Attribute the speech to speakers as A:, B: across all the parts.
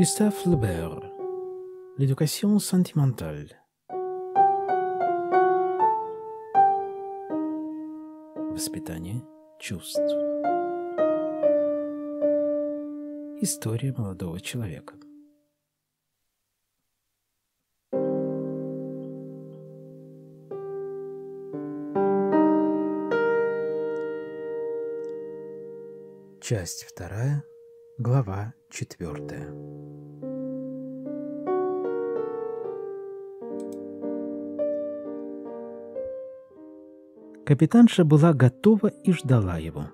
A: Gustave Flaubert L'éducation sentimentale Воспитание чувств История молодого человека Часть вторая, глава четвертая. Капитанша была готова и ждала его.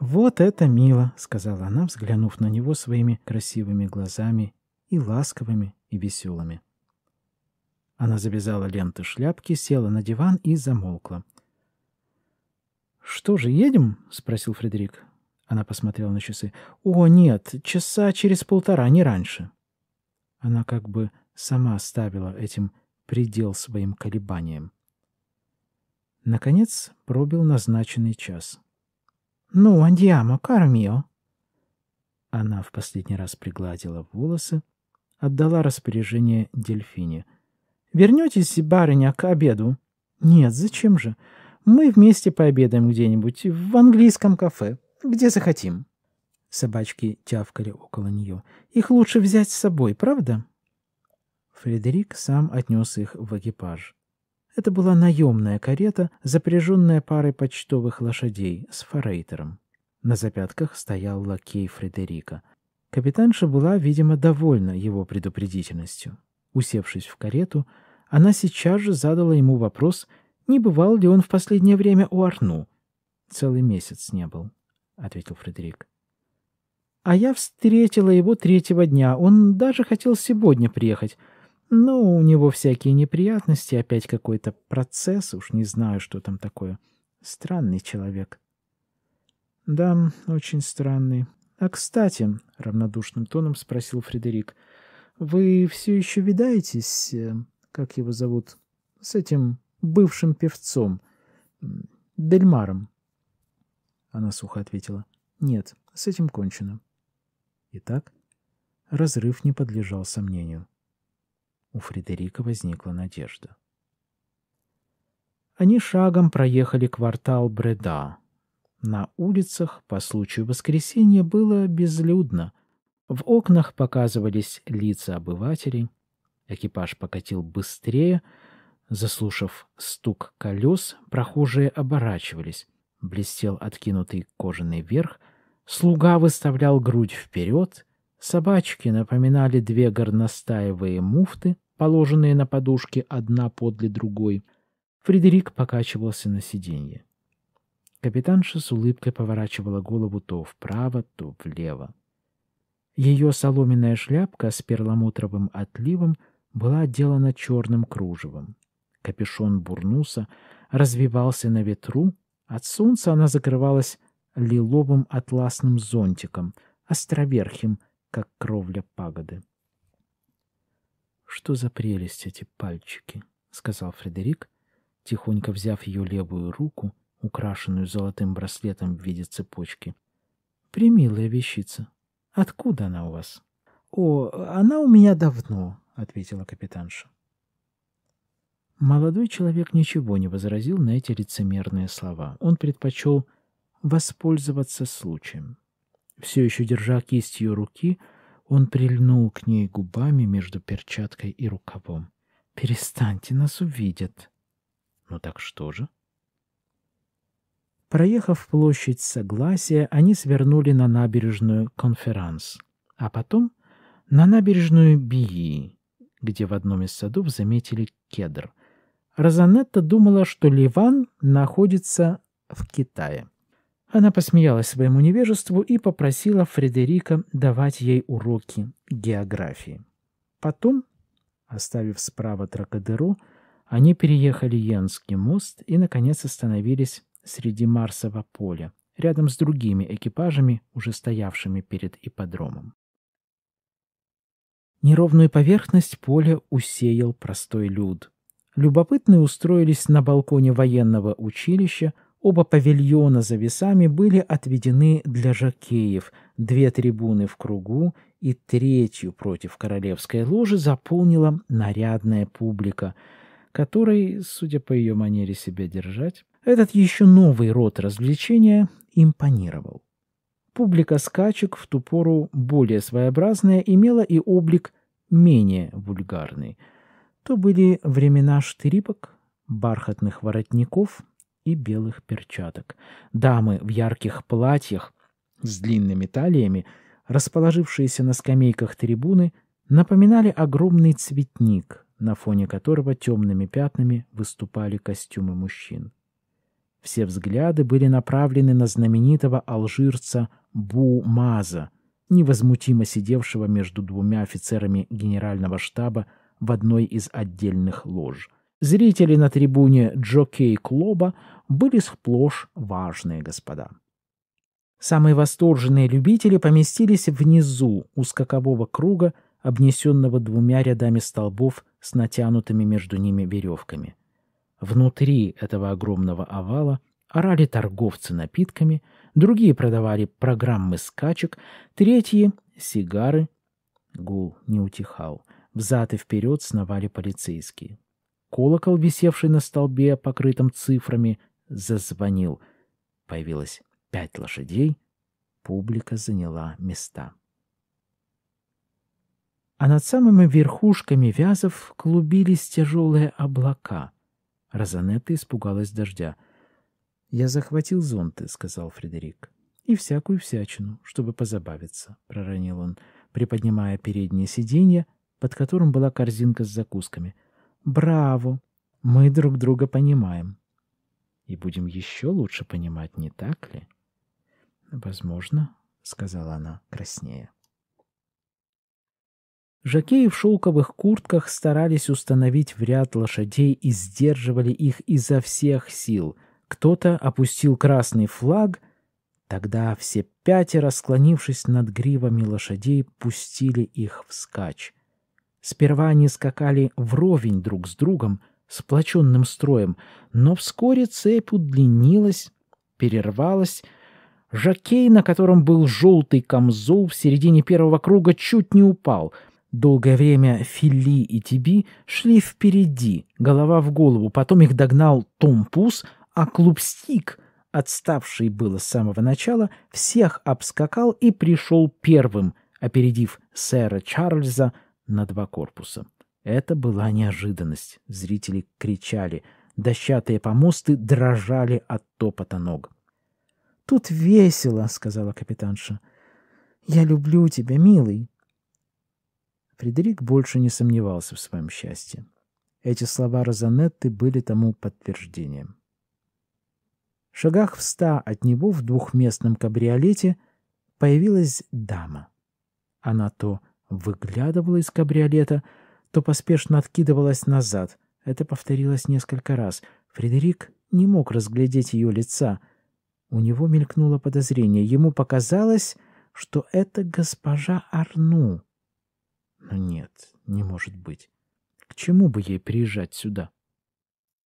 A: «Вот это мило!» — сказала она, взглянув на него своими красивыми глазами и ласковыми, и веселыми. Она завязала ленты шляпки, села на диван и замолкла. «Что же, едем?» — спросил Фредерик. Она посмотрела на часы. «О, нет, часа через полтора, не раньше». Она как бы сама ставила этим предел своим колебаниям. Наконец пробил назначенный час. «Ну, андиамо, кармио!» Она в последний раз пригладила волосы, отдала распоряжение дельфине. «Вернетесь, барыня, к обеду?» «Нет, зачем же? Мы вместе пообедаем где-нибудь, в английском кафе, где захотим». Собачки тявкали около нее. «Их лучше взять с собой, правда?» Фредерик сам отнес их в экипаж. Это была наемная карета, запряженная парой почтовых лошадей с форейтером. На запятках стоял лакей Фредерика. Капитанша была, видимо, довольна его предупредительностью. Усевшись в карету, она сейчас же задала ему вопрос, не бывал ли он в последнее время у Арну. «Целый месяц не был», — ответил Фредерик. «А я встретила его третьего дня. Он даже хотел сегодня приехать. Ну, у него всякие неприятности, опять какой-то процесс, уж не знаю, что там такое. Странный человек. Да, очень странный. А кстати, равнодушным тоном спросил Фредерик, вы все еще видаетесь, э, как его зовут, с этим бывшим певцом, Дельмаром? Она сухо ответила, нет, с этим кончено. Итак, разрыв не подлежал сомнению. У Фредерика возникла надежда. Они шагом проехали квартал Бреда. На улицах по случаю воскресенья было безлюдно. В окнах показывались лица обывателей. Экипаж покатил быстрее. Заслушав стук колес, прохожие оборачивались. Блестел откинутый кожаный верх. Слуга выставлял грудь вперед — Собачки напоминали две горностаевые муфты, положенные на подушке одна подле другой. Фредерик покачивался на сиденье. Капитанша с улыбкой поворачивала голову то вправо, то влево. Ее соломенная шляпка с перламутровым отливом была отделана черным кружевом. Капюшон бурнуса развивался на ветру, от солнца она закрывалась лиловым атласным зонтиком, островерхим, как кровля пагоды. «Что за прелесть эти пальчики?» — сказал Фредерик, тихонько взяв ее левую руку, украшенную золотым браслетом в виде цепочки. «Примилая вещица. Откуда она у вас?» «О, она у меня давно», — ответила капитанша. Молодой человек ничего не возразил на эти лицемерные слова. Он предпочел воспользоваться случаем. Все еще держа кисть ее руки, он прильнул к ней губами между перчаткой и рукавом. «Перестаньте, нас увидят!» «Ну так что же?» Проехав площадь Согласия, они свернули на набережную Конферанс, а потом на набережную Бии, где в одном из садов заметили кедр. Розанетта думала, что Ливан находится в Китае. Она посмеялась своему невежеству и попросила Фредерика давать ей уроки географии. Потом, оставив справа Тракадеру, они переехали Янский мост и, наконец, остановились среди Марсового поля, рядом с другими экипажами, уже стоявшими перед ипподромом. Неровную поверхность поля усеял простой люд. Любопытные устроились на балконе военного училища, Оба павильона за весами были отведены для жакеев, две трибуны в кругу и третью против королевской ложи заполнила нарядная публика, которой, судя по ее манере себя держать, этот еще новый род развлечения импонировал. Публика скачек в ту пору более своеобразная имела и облик менее вульгарный. То были времена штырипок, бархатных воротников и белых перчаток. Дамы в ярких платьях с длинными талиями, расположившиеся на скамейках трибуны, напоминали огромный цветник, на фоне которого темными пятнами выступали костюмы мужчин. Все взгляды были направлены на знаменитого алжирца Бу Маза, невозмутимо сидевшего между двумя офицерами генерального штаба в одной из отдельных лож – Зрители на трибуне Джокей Клоба были сплошь важные господа. Самые восторженные любители поместились внизу у скакового круга, обнесенного двумя рядами столбов с натянутыми между ними веревками. Внутри этого огромного овала орали торговцы напитками, другие продавали программы скачек, третьи — сигары. Гул не утихал. Взад и вперед сновали полицейские. Колокол, висевший на столбе, покрытом цифрами, зазвонил. Появилось пять лошадей. Публика заняла места. А над самыми верхушками вязов клубились тяжелые облака. Розанетта испугалась дождя. «Я захватил зонты», — сказал Фредерик. «И всякую всячину, чтобы позабавиться», — проронил он, приподнимая переднее сиденье, под которым была корзинка с закусками — Браво! Мы друг друга понимаем. И будем еще лучше понимать, не так ли? Возможно, — сказала она краснее. Жакеи в шелковых куртках старались установить в ряд лошадей и сдерживали их изо всех сил. Кто-то опустил красный флаг, тогда все пятеро, склонившись над гривами лошадей, пустили их вскачь. Сперва они скакали вровень друг с другом, сплоченным строем, но вскоре цепь удлинилась, перервалась. Жакей, на котором был желтый камзол, в середине первого круга чуть не упал. Долгое время Фили и Тиби шли впереди, голова в голову, потом их догнал Томпус, а клуб Стик, отставший было с самого начала, всех обскакал и пришел первым, опередив сэра Чарльза, на два корпуса. Это была неожиданность. Зрители кричали. Дощатые помосты дрожали от топота ног. «Тут весело», — сказала капитанша. «Я люблю тебя, милый». Фредерик больше не сомневался в своем счастье. Эти слова Розанетты были тому подтверждением. В шагах в ста от него в двухместном кабриолете появилась дама. Она то выглядывала из кабриолета, то поспешно откидывалась назад. Это повторилось несколько раз. Фредерик не мог разглядеть ее лица. У него мелькнуло подозрение. Ему показалось, что это госпожа Арну. Но нет, не может быть. К чему бы ей приезжать сюда?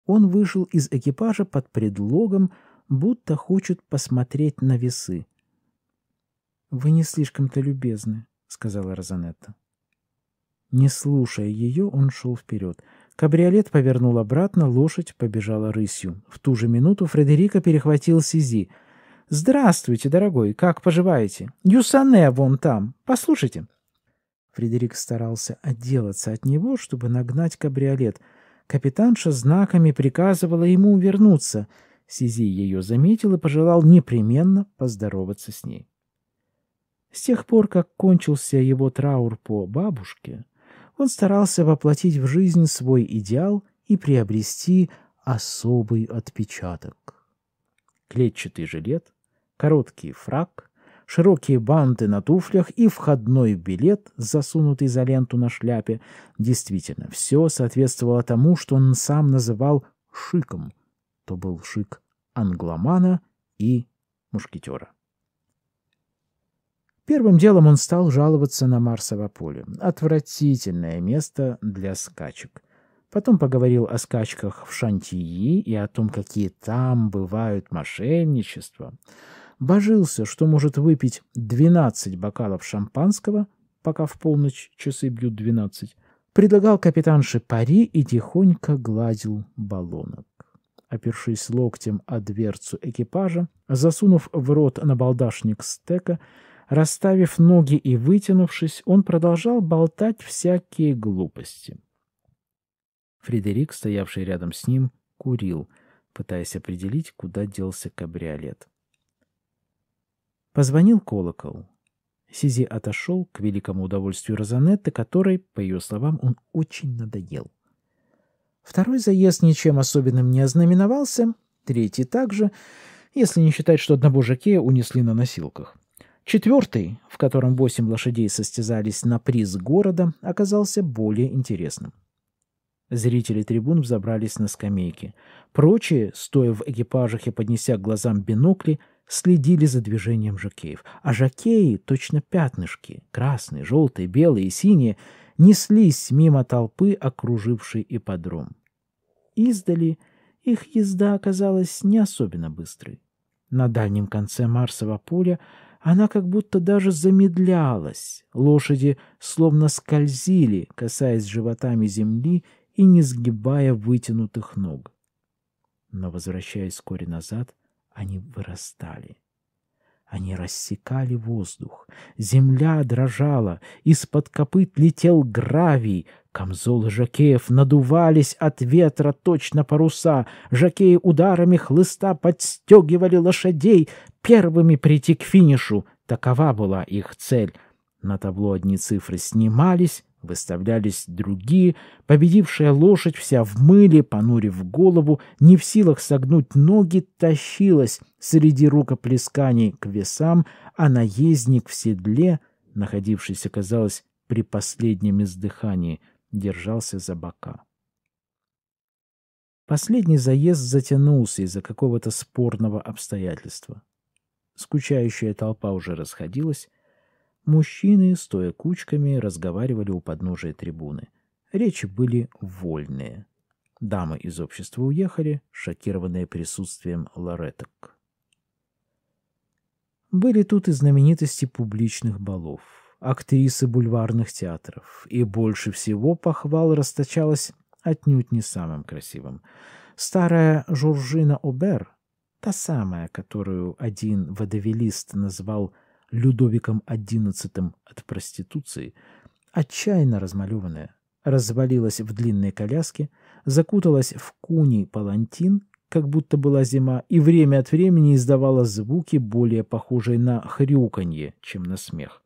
A: Он вышел из экипажа под предлогом, будто хочет посмотреть на весы. «Вы не слишком-то любезны», сказала Розанетта. Не слушая ее, он шел вперед. Кабриолет повернул обратно, лошадь побежала рысью. В ту же минуту Фредерика перехватил Сизи. «Здравствуйте, дорогой, как поживаете? Юсане вон там, послушайте». Фредерик старался отделаться от него, чтобы нагнать кабриолет. Капитанша знаками приказывала ему вернуться. Сизи ее заметил и пожелал непременно поздороваться с ней. С тех пор, как кончился его траур по бабушке, он старался воплотить в жизнь свой идеал и приобрести особый отпечаток. Клетчатый жилет, короткий фраг, широкие банты на туфлях и входной билет, засунутый за ленту на шляпе, действительно, все соответствовало тому, что он сам называл шиком. То был шик англомана и мушкетера. Первым делом он стал жаловаться на Марсово поле. Отвратительное место для скачек. Потом поговорил о скачках в Шантии и о том, какие там бывают мошенничества. Божился, что может выпить 12 бокалов шампанского, пока в полночь часы бьют 12. Предлагал капитанше пари и тихонько гладил баллонок. Опершись локтем о дверцу экипажа, засунув в рот набалдашник стека, Расставив ноги и вытянувшись, он продолжал болтать всякие глупости. Фредерик, стоявший рядом с ним, курил, пытаясь определить, куда делся кабриолет. Позвонил колокол. Сизи отошел к великому удовольствию Розанетты, которой, по ее словам, он очень надоел. Второй заезд ничем особенным не ознаменовался, третий также, если не считать, что одного жакея унесли на носилках. Четвертый, в котором восемь лошадей состязались на приз города, оказался более интересным. Зрители трибун взобрались на скамейки. Прочие, стоя в экипажах и поднеся к глазам бинокли, следили за движением жакеев, А жакеи, точно пятнышки, красные, желтые, белые и синие, неслись мимо толпы, окружившей ипподром. Издали их езда оказалась не особенно быстрой. На дальнем конце Марсового поля она как будто даже замедлялась. Лошади словно скользили, касаясь животами земли и не сгибая вытянутых ног. Но, возвращаясь вскоре назад, они вырастали. Они рассекали воздух. Земля дрожала, из-под копыт летел гравий, Камзолы жакеев надувались от ветра точно паруса, жакеи ударами хлыста подстегивали лошадей, первыми прийти к финишу. Такова была их цель. На табло одни цифры снимались, выставлялись другие. Победившая лошадь, вся в мыле, понурив голову, не в силах согнуть ноги, тащилась среди рукоплесканий к весам, а наездник в седле, находившийся, казалось, при последнем издыхании — держался за бока. Последний заезд затянулся из-за какого-то спорного обстоятельства. Скучающая толпа уже расходилась. Мужчины, стоя кучками, разговаривали у подножия трибуны. Речи были вольные. Дамы из общества уехали, шокированные присутствием Лареток. Были тут и знаменитости публичных балов — актрисы бульварных театров, и больше всего похвал расточалась отнюдь не самым красивым. Старая Журжина Обер, та самая, которую один водовелист назвал Людовиком XI от проституции, отчаянно размалеванная, развалилась в длинной коляске, закуталась в куни палантин, как будто была зима, и время от времени издавала звуки, более похожие на хрюканье, чем на смех.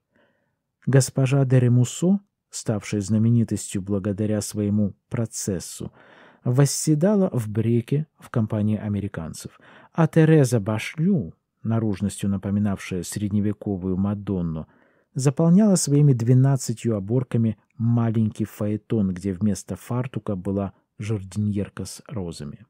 A: Госпожа Деремусо, ставшая знаменитостью благодаря своему процессу, восседала в бреке в компании американцев, а Тереза Башлю, наружностью напоминавшая средневековую Мадонну, заполняла своими двенадцатью оборками маленький фаэтон, где вместо фартука была жардиньерка с розами.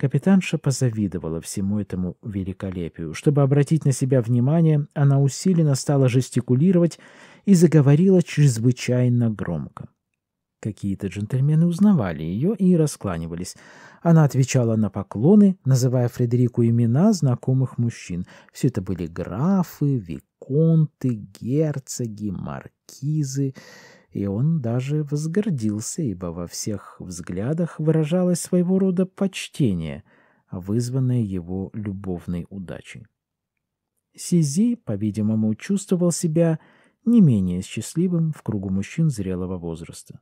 A: Капитанша позавидовала всему этому великолепию. Чтобы обратить на себя внимание, она усиленно стала жестикулировать и заговорила чрезвычайно громко. Какие-то джентльмены узнавали ее и раскланивались. Она отвечала на поклоны, называя Фредерику имена знакомых мужчин. Все это были графы, виконты, герцоги, маркизы и он даже возгордился, ибо во всех взглядах выражалось своего рода почтение, вызванное его любовной удачей. Сизи, по-видимому, чувствовал себя не менее счастливым в кругу мужчин зрелого возраста.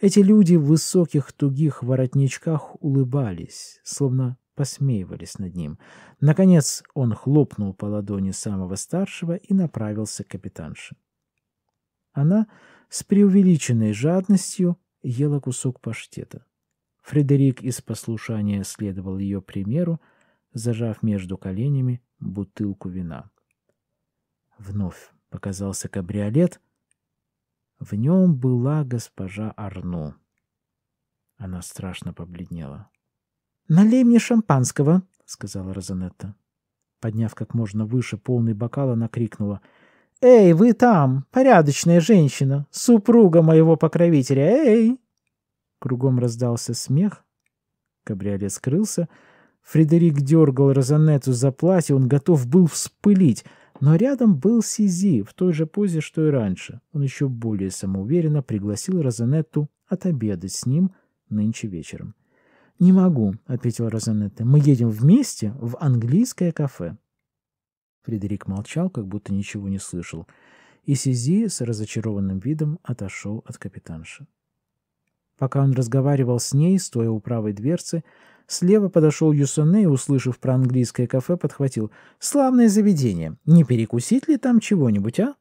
A: Эти люди в высоких тугих воротничках улыбались, словно посмеивались над ним. Наконец он хлопнул по ладони самого старшего и направился к капитанше. Она с преувеличенной жадностью ела кусок паштета. Фредерик из послушания следовал ее примеру, зажав между коленями бутылку вина. Вновь показался кабриолет. В нем была госпожа Арну. Она страшно побледнела. «Налей мне шампанского», — сказала Розанетта. Подняв как можно выше полный бокал, она крикнула — «Эй, вы там, порядочная женщина, супруга моего покровителя, эй!» Кругом раздался смех. Кабриолет скрылся. Фредерик дергал Розанетту за платье, он готов был вспылить. Но рядом был Сизи, в той же позе, что и раньше. Он еще более самоуверенно пригласил Розанетту отобедать с ним нынче вечером. «Не могу», — ответила Розанетта. «Мы едем вместе в английское кафе». Фредерик молчал, как будто ничего не слышал, и Сизи с разочарованным видом отошел от капитанши. Пока он разговаривал с ней, стоя у правой дверцы, слева подошел Юсоне и, услышав про английское кафе, подхватил «Славное заведение! Не перекусить ли там чего-нибудь, а?»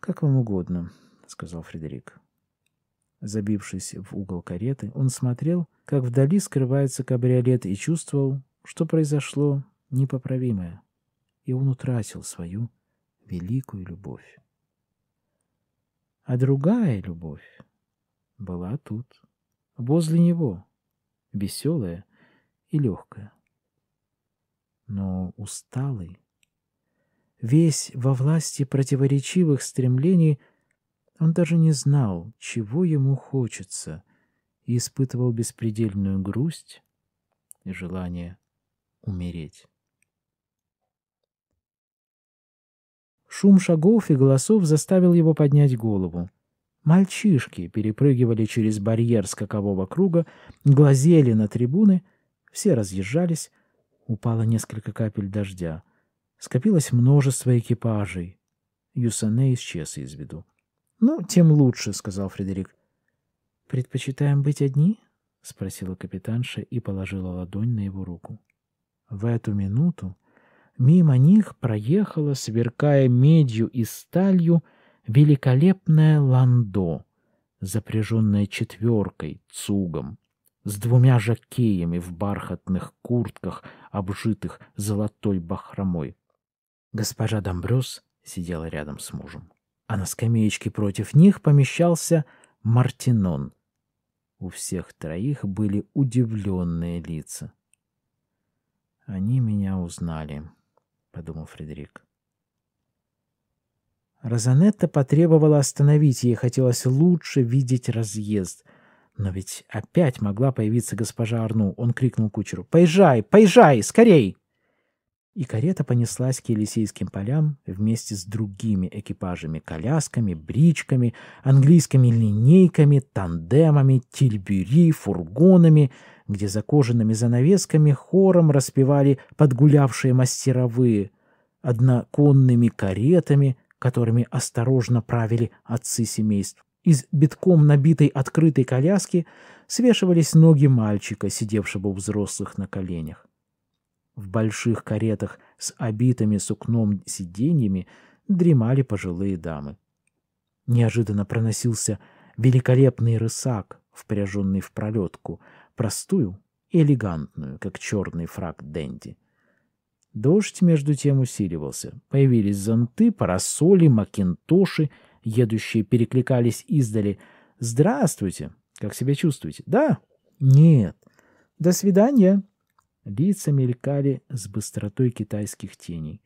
A: «Как вам угодно», — сказал Фредерик. Забившись в угол кареты, он смотрел, как вдали скрывается кабриолет, и чувствовал, что произошло непоправимое и он утратил свою великую любовь. А другая любовь была тут, возле него, веселая и легкая. Но усталый, весь во власти противоречивых стремлений, он даже не знал, чего ему хочется, и испытывал беспредельную грусть и желание умереть. Шум шагов и голосов заставил его поднять голову. Мальчишки перепрыгивали через барьер скакового круга, глазели на трибуны, все разъезжались, упало несколько капель дождя. Скопилось множество экипажей. Юсане исчез из виду. «Ну, тем лучше», — сказал Фредерик. «Предпочитаем быть одни?» — спросила капитанша и положила ладонь на его руку. В эту минуту мимо них проехала, сверкая медью и сталью, великолепное ландо, запряженное четверкой, цугом, с двумя жакеями в бархатных куртках, обжитых золотой бахромой. Госпожа Домбрёс сидела рядом с мужем, а на скамеечке против них помещался Мартинон. У всех троих были удивленные лица. Они меня узнали. — подумал Фредерик. Розанетта потребовала остановить, ей хотелось лучше видеть разъезд. Но ведь опять могла появиться госпожа Арну. Он крикнул кучеру. «Поезжай! Поезжай! Скорей!» И карета понеслась к Елисейским полям вместе с другими экипажами, колясками, бричками, английскими линейками, тандемами, тельбюри, фургонами, где за кожаными занавесками хором распевали подгулявшие мастеровые, одноконными каретами, которыми осторожно правили отцы семейств. Из битком набитой открытой коляски свешивались ноги мальчика, сидевшего у взрослых на коленях. В больших каретах с обитыми сукном сиденьями дремали пожилые дамы. Неожиданно проносился великолепный рысак, впряженный в пролетку, простую и элегантную, как черный фраг Дэнди. Дождь, между тем, усиливался. Появились зонты, парасоли, макинтоши, едущие перекликались издали. «Здравствуйте! Как себя чувствуете?» «Да?» «Нет!» «До свидания!» Лица мелькали с быстротой китайских теней.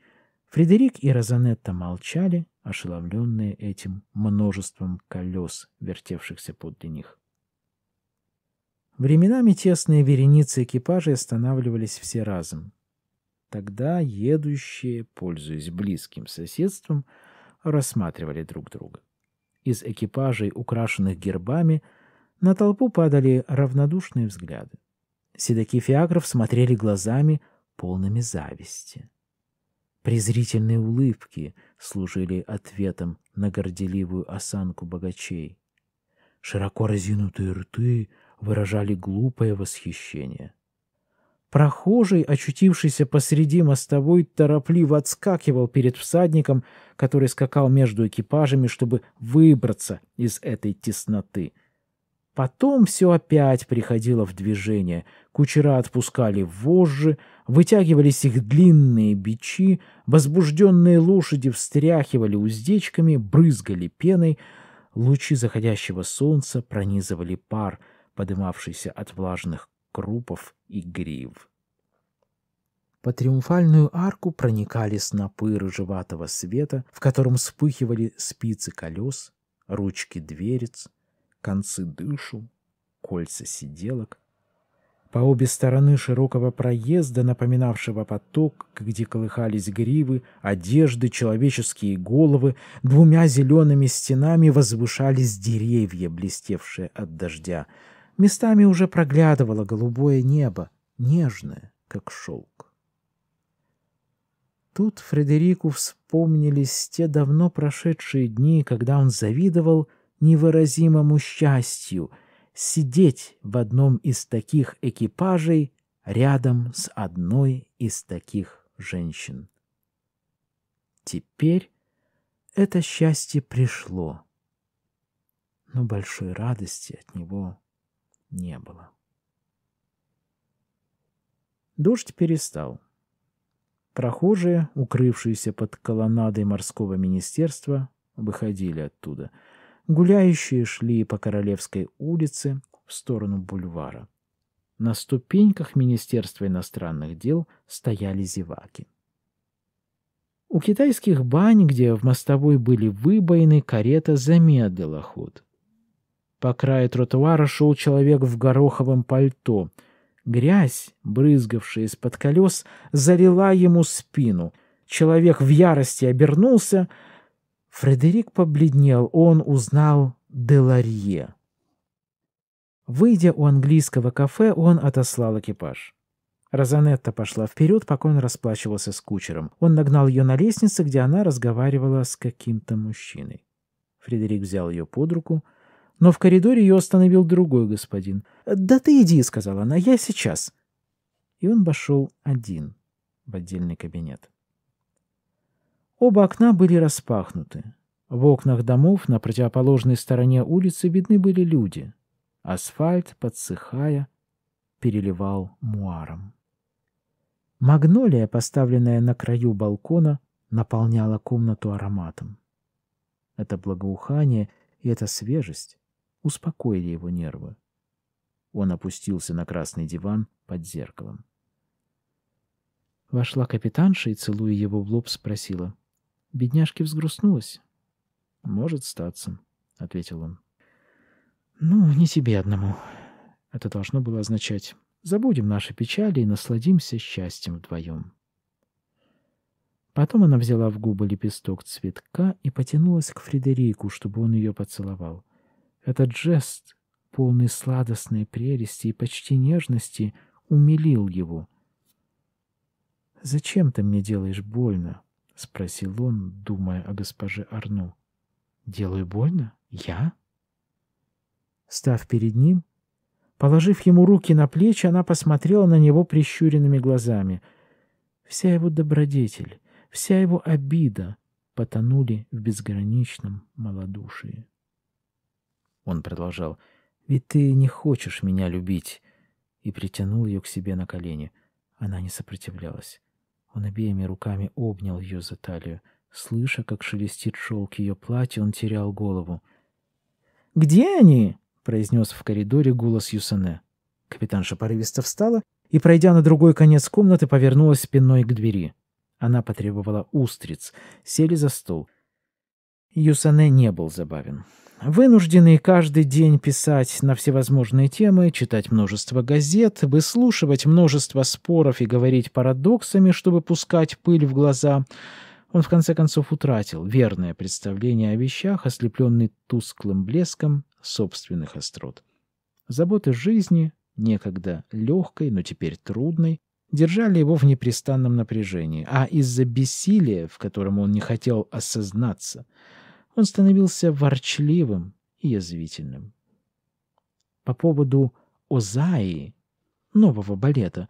A: Фредерик и Розанетта молчали, ошеломленные этим множеством колес, вертевшихся подле них. Временами тесные вереницы экипажей останавливались все разом. Тогда едущие, пользуясь близким соседством, рассматривали друг друга. Из экипажей, украшенных гербами, на толпу падали равнодушные взгляды. Седаки Фиагров смотрели глазами, полными зависти. Презрительные улыбки служили ответом на горделивую осанку богачей. Широко разинутые рты выражали глупое восхищение. Прохожий, очутившийся посреди мостовой, торопливо отскакивал перед всадником, который скакал между экипажами, чтобы выбраться из этой тесноты — Потом все опять приходило в движение. Кучера отпускали вожжи, вытягивались их длинные бичи, возбужденные лошади встряхивали уздечками, брызгали пеной. Лучи заходящего солнца пронизывали пар, подымавшийся от влажных крупов и грив. По триумфальную арку проникали снопы рыжеватого света, в котором вспыхивали спицы колес, ручки дверец, концы дышу, кольца сиделок. По обе стороны широкого проезда, напоминавшего поток, где колыхались гривы, одежды, человеческие головы, двумя зелеными стенами возвышались деревья, блестевшие от дождя. Местами уже проглядывало голубое небо, нежное, как шелк. Тут Фредерику вспомнились те давно прошедшие дни, когда он завидовал — невыразимому счастью сидеть в одном из таких экипажей рядом с одной из таких женщин. Теперь это счастье пришло, но большой радости от него не было. Дождь перестал. Прохожие, укрывшиеся под колоннадой морского министерства, выходили оттуда — Гуляющие шли по Королевской улице в сторону бульвара. На ступеньках Министерства иностранных дел стояли зеваки. У китайских бань, где в мостовой были выбоины, карета замедлила ход. По краю тротуара шел человек в гороховом пальто. Грязь, брызгавшая из-под колес, залила ему спину. Человек в ярости обернулся — Фредерик побледнел, он узнал Деларье. Выйдя у английского кафе, он отослал экипаж. Розанетта пошла вперед, пока он расплачивался с кучером. Он нагнал ее на лестнице, где она разговаривала с каким-то мужчиной. Фредерик взял ее под руку, но в коридоре ее остановил другой господин. «Да ты иди», — сказала она, — «я сейчас». И он пошел один в отдельный кабинет. Оба окна были распахнуты. В окнах домов на противоположной стороне улицы видны были люди. Асфальт, подсыхая, переливал муаром. Магнолия, поставленная на краю балкона, наполняла комнату ароматом. Это благоухание и эта свежесть успокоили его нервы. Он опустился на красный диван под зеркалом. Вошла капитанша и, целуя его в лоб, спросила — Бедняжке взгрустнулось. «Может статься», — ответил он. «Ну, не тебе одному». Это должно было означать «забудем наши печали и насладимся счастьем вдвоем». Потом она взяла в губы лепесток цветка и потянулась к Фредерику, чтобы он ее поцеловал. Этот жест, полный сладостной прелести и почти нежности, умилил его. «Зачем ты мне делаешь больно?» — спросил он, думая о госпоже Арну. «Делаю больно? Я?» Став перед ним, положив ему руки на плечи, она посмотрела на него прищуренными глазами. Вся его добродетель, вся его обида потонули в безграничном малодушии. Он продолжал. «Ведь ты не хочешь меня любить!» и притянул ее к себе на колени. Она не сопротивлялась. Он обеими руками обнял ее за талию. Слыша, как шелестит шелк ее платья, он терял голову. «Где они?» — произнес в коридоре голос Юсане. Капитанша порывисто встала и, пройдя на другой конец комнаты, повернулась спиной к двери. Она потребовала устриц. Сели за стол. Юсане не был забавен. Вынужденный каждый день писать на всевозможные темы, читать множество газет, выслушивать множество споров и говорить парадоксами, чтобы пускать пыль в глаза, он в конце концов утратил верное представление о вещах, ослепленный тусклым блеском собственных острот. Заботы жизни, некогда легкой, но теперь трудной, держали его в непрестанном напряжении, а из-за бессилия, в котором он не хотел осознаться – он становился ворчливым и язвительным. По поводу Озаи, нового балета,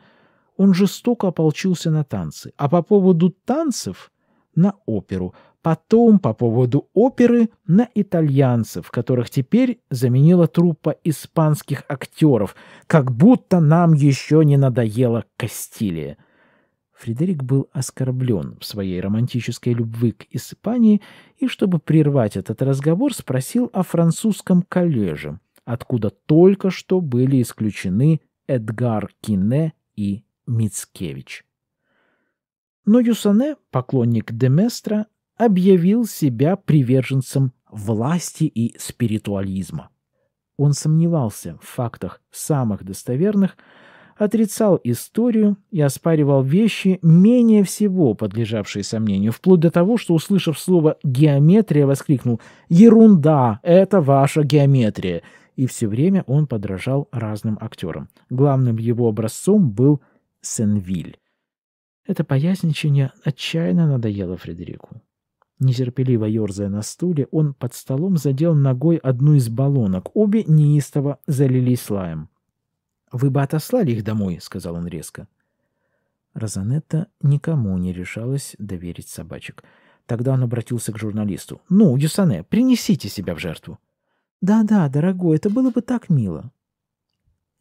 A: он жестоко ополчился на танцы, а по поводу танцев — на оперу, потом по поводу оперы — на итальянцев, которых теперь заменила труппа испанских актеров, как будто нам еще не надоело Кастилия. Фредерик был оскорблен в своей романтической любви к Испании и, чтобы прервать этот разговор, спросил о французском коллеже, откуда только что были исключены Эдгар Кине и Мицкевич. Но Юсане, поклонник Деместра, объявил себя приверженцем власти и спиритуализма. Он сомневался в фактах самых достоверных, отрицал историю и оспаривал вещи, менее всего подлежавшие сомнению, вплоть до того, что, услышав слово «геометрия», воскликнул «Ерунда! Это ваша геометрия!» И все время он подражал разным актерам. Главным его образцом был Сенвиль. Это поясничение отчаянно надоело Фредерику. Нетерпеливо ерзая на стуле, он под столом задел ногой одну из баллонок. Обе неистово залились лаем. «Вы бы отослали их домой», — сказал он резко. Розанетта никому не решалась доверить собачек. Тогда он обратился к журналисту. «Ну, Юсане, принесите себя в жертву». «Да-да, дорогой, это было бы так мило».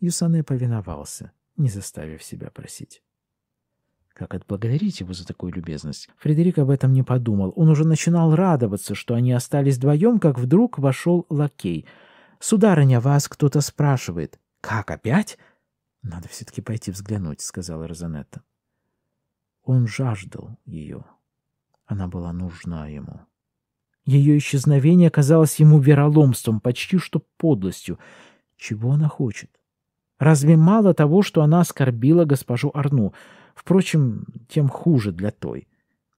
A: Юсане повиновался, не заставив себя просить. Как отблагодарить его за такую любезность? Фредерик об этом не подумал. Он уже начинал радоваться, что они остались вдвоем, как вдруг вошел лакей. «Сударыня, вас кто-то спрашивает». «Как, опять?» «Надо все-таки пойти взглянуть», — сказала Розанетта. Он жаждал ее. Она была нужна ему. Ее исчезновение казалось ему вероломством, почти что подлостью. Чего она хочет? Разве мало того, что она оскорбила госпожу Арну? Впрочем, тем хуже для той.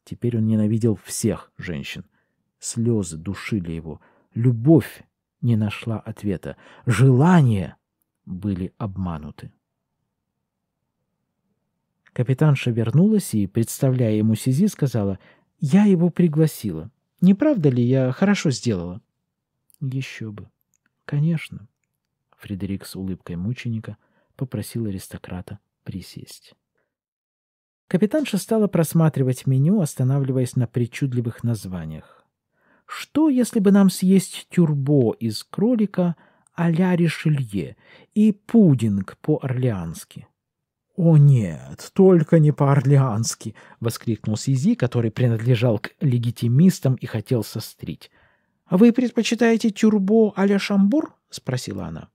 A: Теперь он ненавидел всех женщин. Слезы душили его. Любовь не нашла ответа. Желание были обмануты. Капитанша вернулась и, представляя ему Сизи, сказала, «Я его пригласила. Не правда ли я хорошо сделала?» «Еще бы. Конечно». Фредерик с улыбкой мученика попросил аристократа присесть. Капитанша стала просматривать меню, останавливаясь на причудливых названиях. «Что, если бы нам съесть тюрбо из кролика а-ля Ришелье и пудинг по-орлеански. «О нет, только не по-орлеански!» — воскликнул Сизи, который принадлежал к легитимистам и хотел сострить. А вы предпочитаете тюрбо а-ля Шамбур?» — спросила она.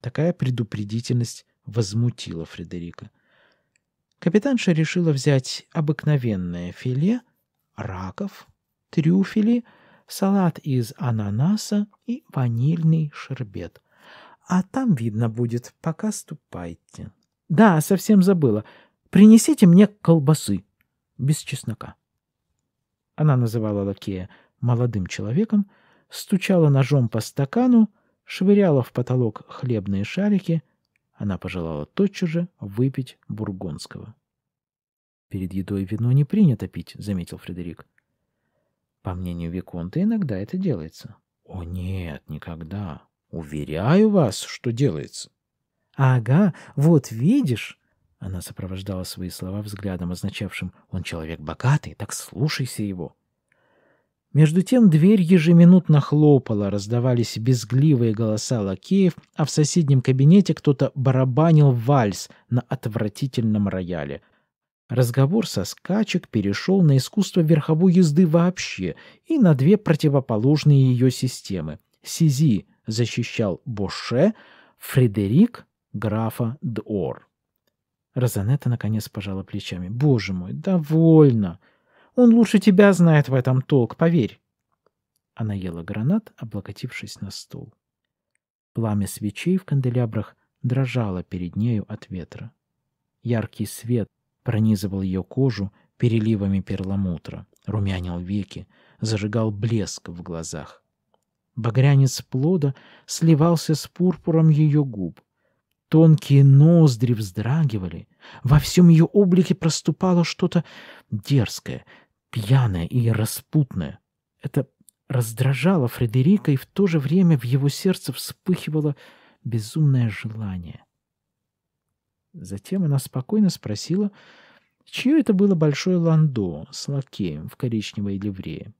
A: Такая предупредительность возмутила Фредерика. Капитанша решила взять обыкновенное филе, раков, трюфели — салат из ананаса и ванильный шербет. А там видно будет, пока ступайте. Да, совсем забыла. Принесите мне колбасы. Без чеснока. Она называла лакея молодым человеком, стучала ножом по стакану, швыряла в потолок хлебные шарики. Она пожелала тотчас же выпить бургонского. «Перед едой вино не принято пить», — заметил Фредерик. По мнению Виконта, иногда это делается. О нет, никогда. Уверяю вас, что делается. Ага, вот видишь. Она сопровождала свои слова взглядом, означавшим «он человек богатый, так слушайся его». Между тем дверь ежеминутно хлопала, раздавались безгливые голоса лакеев, а в соседнем кабинете кто-то барабанил вальс на отвратительном рояле — Разговор со скачек перешел на искусство верховой езды вообще и на две противоположные ее системы. Сизи защищал Боше, Фредерик — графа Д'Ор. Розанетта наконец пожала плечами. «Боже мой, довольно! Он лучше тебя знает в этом толк, поверь!» Она ела гранат, облокотившись на стул. Пламя свечей в канделябрах дрожало перед нею от ветра. Яркий свет пронизывал ее кожу переливами перламутра, румянил веки, зажигал блеск в глазах. Багрянец плода сливался с пурпуром ее губ. Тонкие ноздри вздрагивали, во всем ее облике проступало что-то дерзкое, пьяное и распутное. Это раздражало Фредерика, и в то же время в его сердце вспыхивало безумное желание. Затем она спокойно спросила, чье это было большое ландо с лакеем в коричневой ливрее.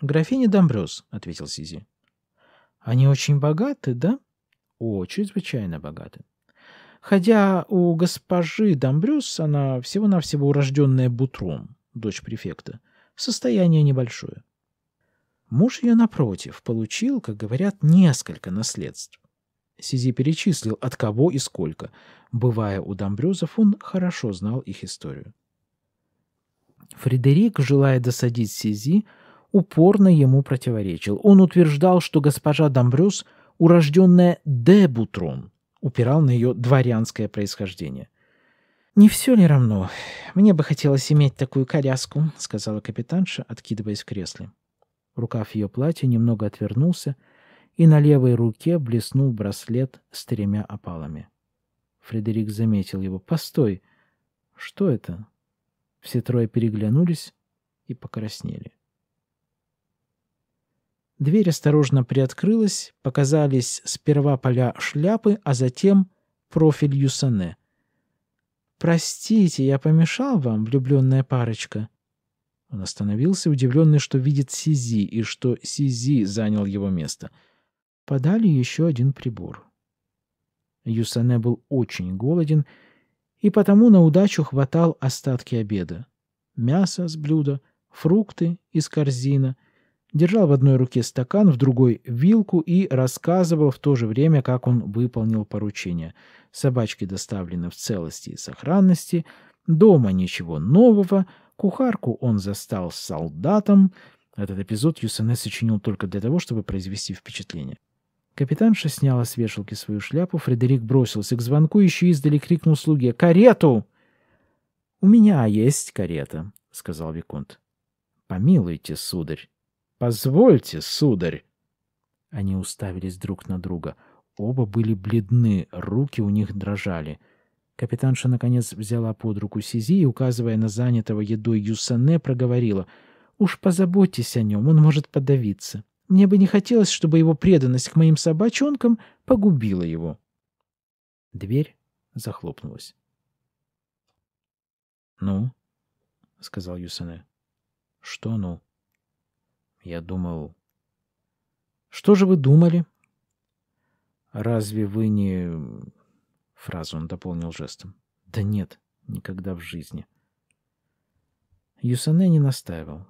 A: «Графиня Домбрёс», — ответил Сизи. «Они очень богаты, да?» «О, чрезвычайно богаты. Хотя у госпожи Домбрёс она всего-навсего урожденная Бутром, дочь префекта. Состояние небольшое. Муж ее, напротив, получил, как говорят, несколько наследств. Сизи перечислил, от кого и сколько. Бывая у Домбрюзов, он хорошо знал их историю. Фредерик, желая досадить Сизи, упорно ему противоречил. Он утверждал, что госпожа Домбрюз, урожденная Дебутрон, упирал на ее дворянское происхождение. «Не все ли равно? Мне бы хотелось иметь такую коляску», — сказала капитанша, откидываясь в кресле. Рукав ее платья немного отвернулся — и на левой руке блеснул браслет с тремя опалами. Фредерик заметил его. «Постой! Что это?» Все трое переглянулись и покраснели. Дверь осторожно приоткрылась, показались сперва поля шляпы, а затем профиль Юсане. «Простите, я помешал вам, влюбленная парочка?» Он остановился, удивленный, что видит Сизи, и что Сизи занял его место — подали еще один прибор. Юсане был очень голоден, и потому на удачу хватал остатки обеда. Мясо с блюда, фрукты из корзина. Держал в одной руке стакан, в другой — вилку и рассказывал в то же время, как он выполнил поручение. Собачки доставлены в целости и сохранности, дома ничего нового, кухарку он застал с солдатом. Этот эпизод Юсане сочинил только для того, чтобы произвести впечатление. Капитанша сняла с вешалки свою шляпу, Фредерик бросился к звонку еще издали крикнул слуге «Карету!» «У меня есть карета», — сказал Виконт. «Помилуйте, сударь». «Позвольте, сударь». Они уставились друг на друга. Оба были бледны, руки у них дрожали. Капитанша, наконец, взяла под руку Сизи и, указывая на занятого едой Юсане, проговорила. «Уж позаботьтесь о нем, он может подавиться». Мне бы не хотелось, чтобы его преданность к моим собачонкам погубила его. Дверь захлопнулась. «Ну?» — сказал Юсане. «Что ну?» Я думал... «Что же вы думали?» «Разве вы не...» Фразу он дополнил жестом. «Да нет, никогда в жизни». Юсане не настаивал.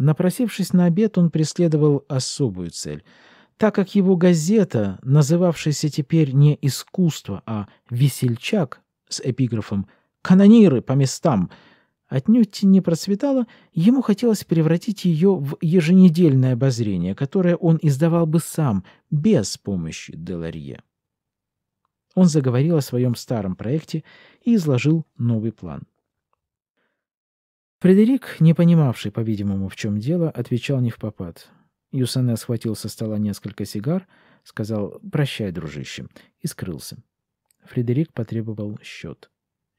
A: Напросившись на обед, он преследовал особую цель. Так как его газета, называвшаяся теперь не «Искусство», а «Весельчак» с эпиграфом «Канониры по местам», отнюдь не процветала, ему хотелось превратить ее в еженедельное обозрение, которое он издавал бы сам, без помощи Деларье. Он заговорил о своем старом проекте и изложил новый план. Фредерик, не понимавший, по-видимому, в чем дело, отвечал не в попад. Юсане схватил со стола несколько сигар, сказал «Прощай, дружище», и скрылся. Фредерик потребовал счет.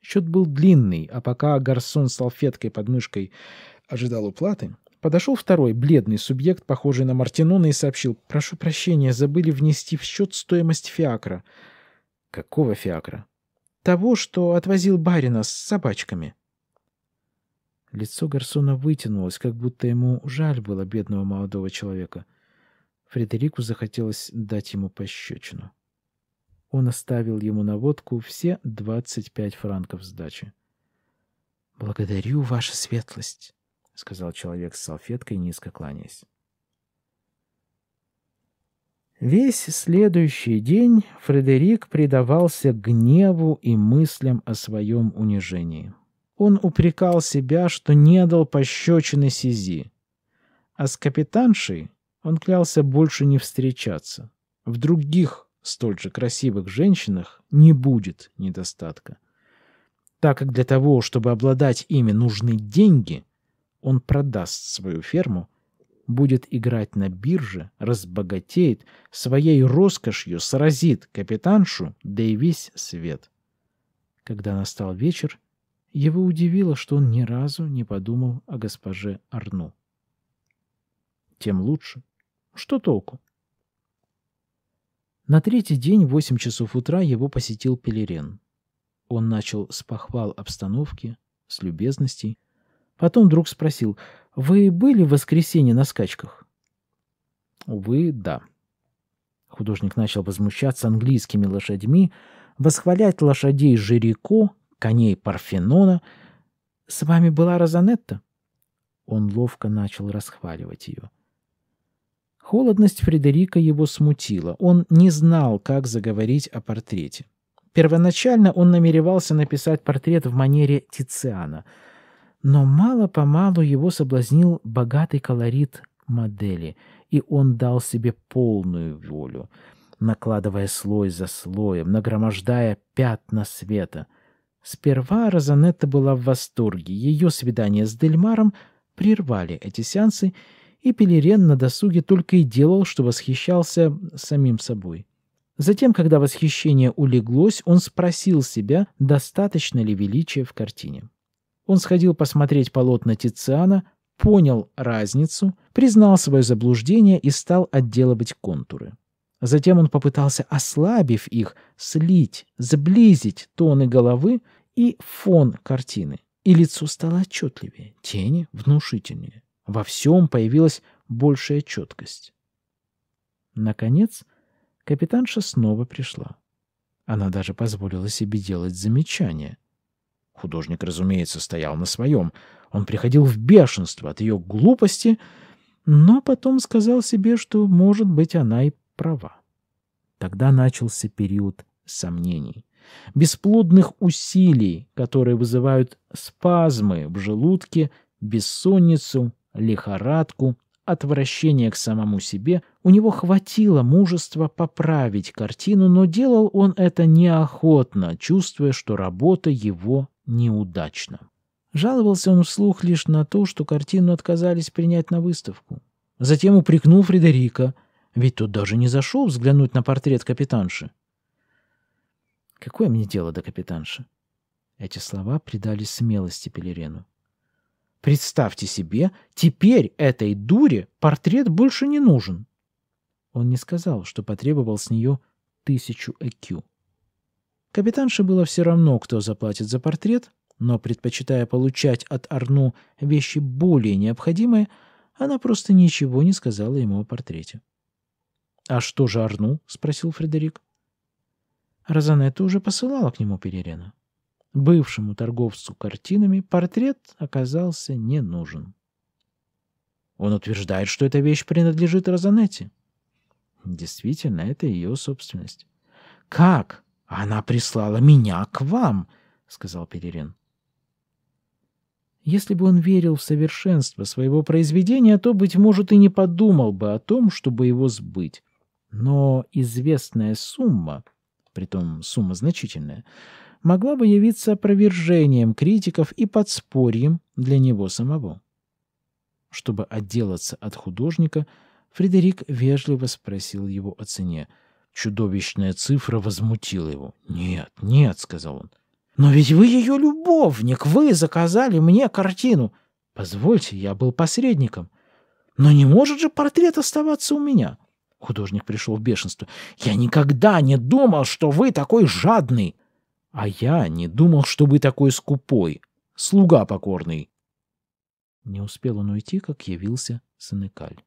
A: Счет был длинный, а пока гарсон с салфеткой под мышкой ожидал уплаты, подошел второй, бледный субъект, похожий на Мартинона, и сообщил «Прошу прощения, забыли внести в счет стоимость фиакра». «Какого фиакра?» «Того, что отвозил барина с собачками». Лицо Гарсона вытянулось, как будто ему жаль было бедного молодого человека. Фредерику захотелось дать ему пощечину. Он оставил ему на водку все 25 франков сдачи. «Благодарю, ваша светлость», — сказал человек с салфеткой, низко кланяясь. Весь следующий день Фредерик предавался гневу и мыслям о своем унижении. Он упрекал себя, что не дал пощечины Сизи. А с капитаншей он клялся больше не встречаться. В других, столь же красивых женщинах не будет недостатка. Так как для того, чтобы обладать ими, нужны деньги, он продаст свою ферму, будет играть на бирже, разбогатеет, своей роскошью сразит капитаншу, да и весь свет. Когда настал вечер, его удивило, что он ни разу не подумал о госпоже Арну. Тем лучше. Что толку? На третий день в 8 часов утра его посетил Пелерен. Он начал с похвал обстановки, с любезностей. Потом вдруг спросил, «Вы были в воскресенье на скачках?» «Увы, да». Художник начал возмущаться английскими лошадьми, восхвалять лошадей Жирико коней Парфенона. С вами была Розанетта?» Он ловко начал расхваливать ее. Холодность Фредерика его смутила. Он не знал, как заговорить о портрете. Первоначально он намеревался написать портрет в манере Тициана, но мало-помалу его соблазнил богатый колорит модели, и он дал себе полную волю, накладывая слой за слоем, нагромождая пятна света — Сперва Розанетта была в восторге. Ее свидание с Дельмаром прервали эти сеансы, и Пелерен на досуге только и делал, что восхищался самим собой. Затем, когда восхищение улеглось, он спросил себя, достаточно ли величия в картине. Он сходил посмотреть полотна Тициана, понял разницу, признал свое заблуждение и стал отделывать контуры. Затем он попытался, ослабив их, слить, сблизить тоны головы и фон картины. И лицо стало отчетливее, тени внушительнее. Во всем появилась большая четкость. Наконец, капитанша снова пришла. Она даже позволила себе делать замечания. Художник, разумеется, стоял на своем. Он приходил в бешенство от ее глупости, но потом сказал себе, что, может быть, она и права. Тогда начался период сомнений, бесплодных усилий, которые вызывают спазмы в желудке, бессонницу, лихорадку, отвращение к самому себе, у него хватило мужества поправить картину, но делал он это неохотно, чувствуя, что работа его неудачна. Жаловался он вслух лишь на то, что картину отказались принять на выставку. Затем упрекнул Фредерика – ведь тут даже не зашел взглянуть на портрет капитанши. Какое мне дело до капитанши? Эти слова придали смелости Пелерену. Представьте себе, теперь этой дуре портрет больше не нужен. Он не сказал, что потребовал с нее тысячу ЭКЮ. Капитанше было все равно, кто заплатит за портрет, но, предпочитая получать от Арну вещи более необходимые, она просто ничего не сказала ему о портрете. «А что же Арну?» — спросил Фредерик. Розанетта уже посылала к нему Перерена. Бывшему торговцу картинами портрет оказался не нужен. Он утверждает, что эта вещь принадлежит Розанетте. Действительно, это ее собственность. «Как? Она прислала меня к вам!» — сказал Перерен. Если бы он верил в совершенство своего произведения, то, быть может, и не подумал бы о том, чтобы его сбыть. Но известная сумма, притом сумма значительная, могла бы явиться опровержением критиков и подспорьем для него самого. Чтобы отделаться от художника, Фредерик вежливо спросил его о цене. Чудовищная цифра возмутила его. «Нет, нет», — сказал он. «Но ведь вы ее любовник, вы заказали мне картину. Позвольте, я был посредником. Но не может же портрет оставаться у меня». Художник пришел в бешенство. «Я никогда не думал, что вы такой жадный!» «А я не думал, что вы такой скупой! Слуга покорный!» Не успел он уйти, как явился Сенекаль.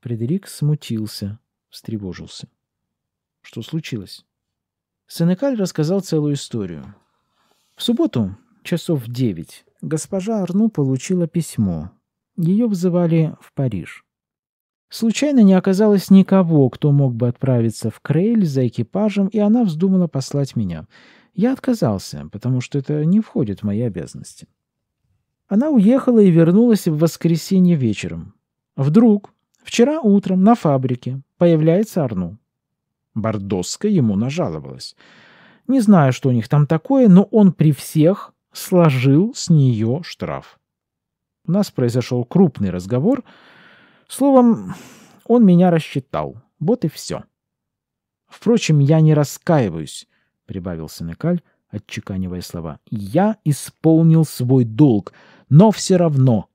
A: Фредерик смутился, встревожился. «Что случилось?» Сенекаль рассказал целую историю. В субботу, часов в девять, госпожа Арну получила письмо. Ее вызывали в Париж. Случайно не оказалось никого, кто мог бы отправиться в Крейль за экипажем, и она вздумала послать меня. Я отказался, потому что это не входит в мои обязанности. Она уехала и вернулась в воскресенье вечером. Вдруг, вчера утром на фабрике, появляется Арну. Бордоска ему нажаловалась. Не знаю, что у них там такое, но он при всех сложил с нее штраф. У нас произошел крупный разговор — Словом, он меня рассчитал. Вот и все. Впрочем, я не раскаиваюсь, — прибавил Сенекаль, отчеканивая слова. Я исполнил свой долг, но все равно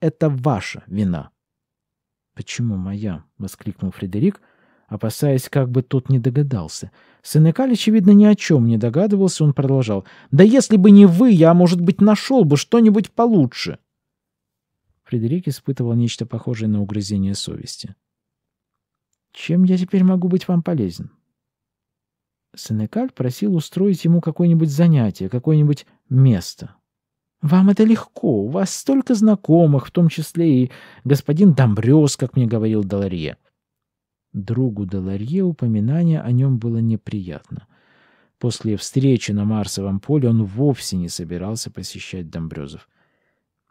A: это ваша вина. Почему моя? — воскликнул Фредерик, опасаясь, как бы тот не догадался. Сенекаль, очевидно, ни о чем не догадывался, он продолжал. «Да если бы не вы, я, может быть, нашел бы что-нибудь получше». Фредерик испытывал нечто похожее на угрызение совести. «Чем я теперь могу быть вам полезен?» Сенекаль просил устроить ему какое-нибудь занятие, какое-нибудь место. «Вам это легко, у вас столько знакомых, в том числе и господин Домбрёс, как мне говорил Даларье. Другу Даларье упоминание о нем было неприятно. После встречи на Марсовом поле он вовсе не собирался посещать Домбрёзов.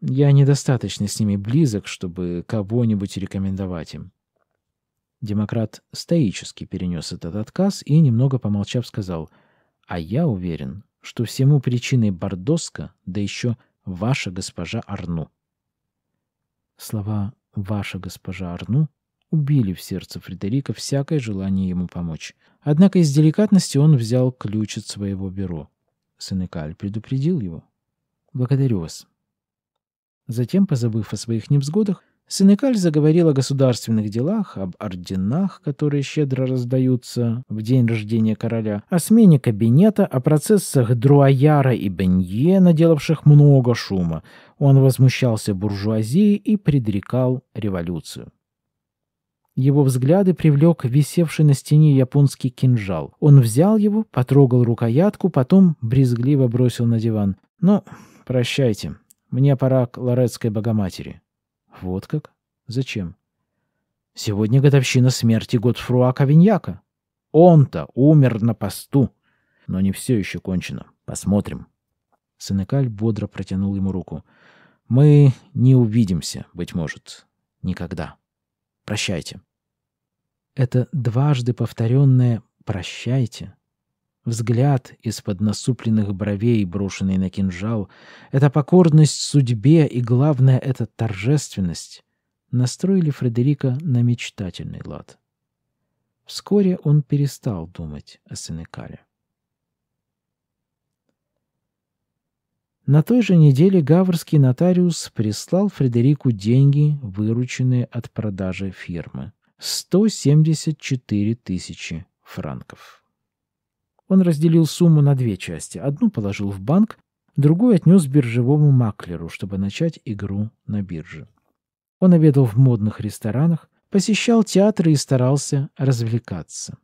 A: Я недостаточно с ними близок, чтобы кого-нибудь рекомендовать им. Демократ стоически перенес этот отказ и, немного помолчав, сказал, «А я уверен, что всему причиной Бордоска, да еще ваша госпожа Арну». Слова «ваша госпожа Арну» убили в сердце Фредерика всякое желание ему помочь. Однако из деликатности он взял ключ от своего бюро. Сенекаль предупредил его. «Благодарю вас. Затем, позабыв о своих невзгодах, Сенекаль заговорил о государственных делах, об орденах, которые щедро раздаются в день рождения короля, о смене кабинета, о процессах Друаяра и Бенье, наделавших много шума. Он возмущался буржуазией и предрекал революцию. Его взгляды привлек висевший на стене японский кинжал. Он взял его, потрогал рукоятку, потом брезгливо бросил на диван. «Ну, прощайте, мне пора к Лорецкой Богоматери. Вот как? Зачем? Сегодня годовщина смерти Готфруа Кавиньяка. Он-то умер на посту. Но не все еще кончено. Посмотрим. Сенекаль бодро протянул ему руку. Мы не увидимся, быть может, никогда. Прощайте. Это дважды повторенное «прощайте» Взгляд из-под насупленных бровей, брошенный на кинжал, эта покорность судьбе и, главное, эта торжественность настроили Фредерика на мечтательный лад. Вскоре он перестал думать о Сенекале. На той же неделе гаврский нотариус прислал Фредерику деньги, вырученные от продажи фирмы. 174 тысячи франков. Он разделил сумму на две части. Одну положил в банк, другую отнес биржевому маклеру, чтобы начать игру на бирже. Он обедал в модных ресторанах, посещал театры и старался развлекаться.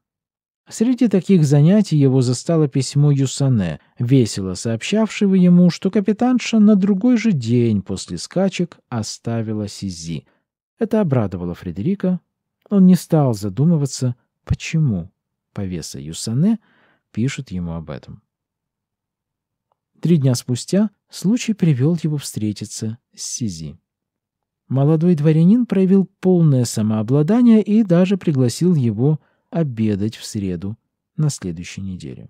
A: Среди таких занятий его застало письмо Юсане, весело сообщавшего ему, что капитанша на другой же день после скачек оставила Сизи. Это обрадовало Фредерика. Он не стал задумываться, почему повеса Юсане — пишет ему об этом. Три дня спустя случай привел его встретиться с Сизи. Молодой дворянин проявил полное самообладание и даже пригласил его обедать в среду на следующей неделе.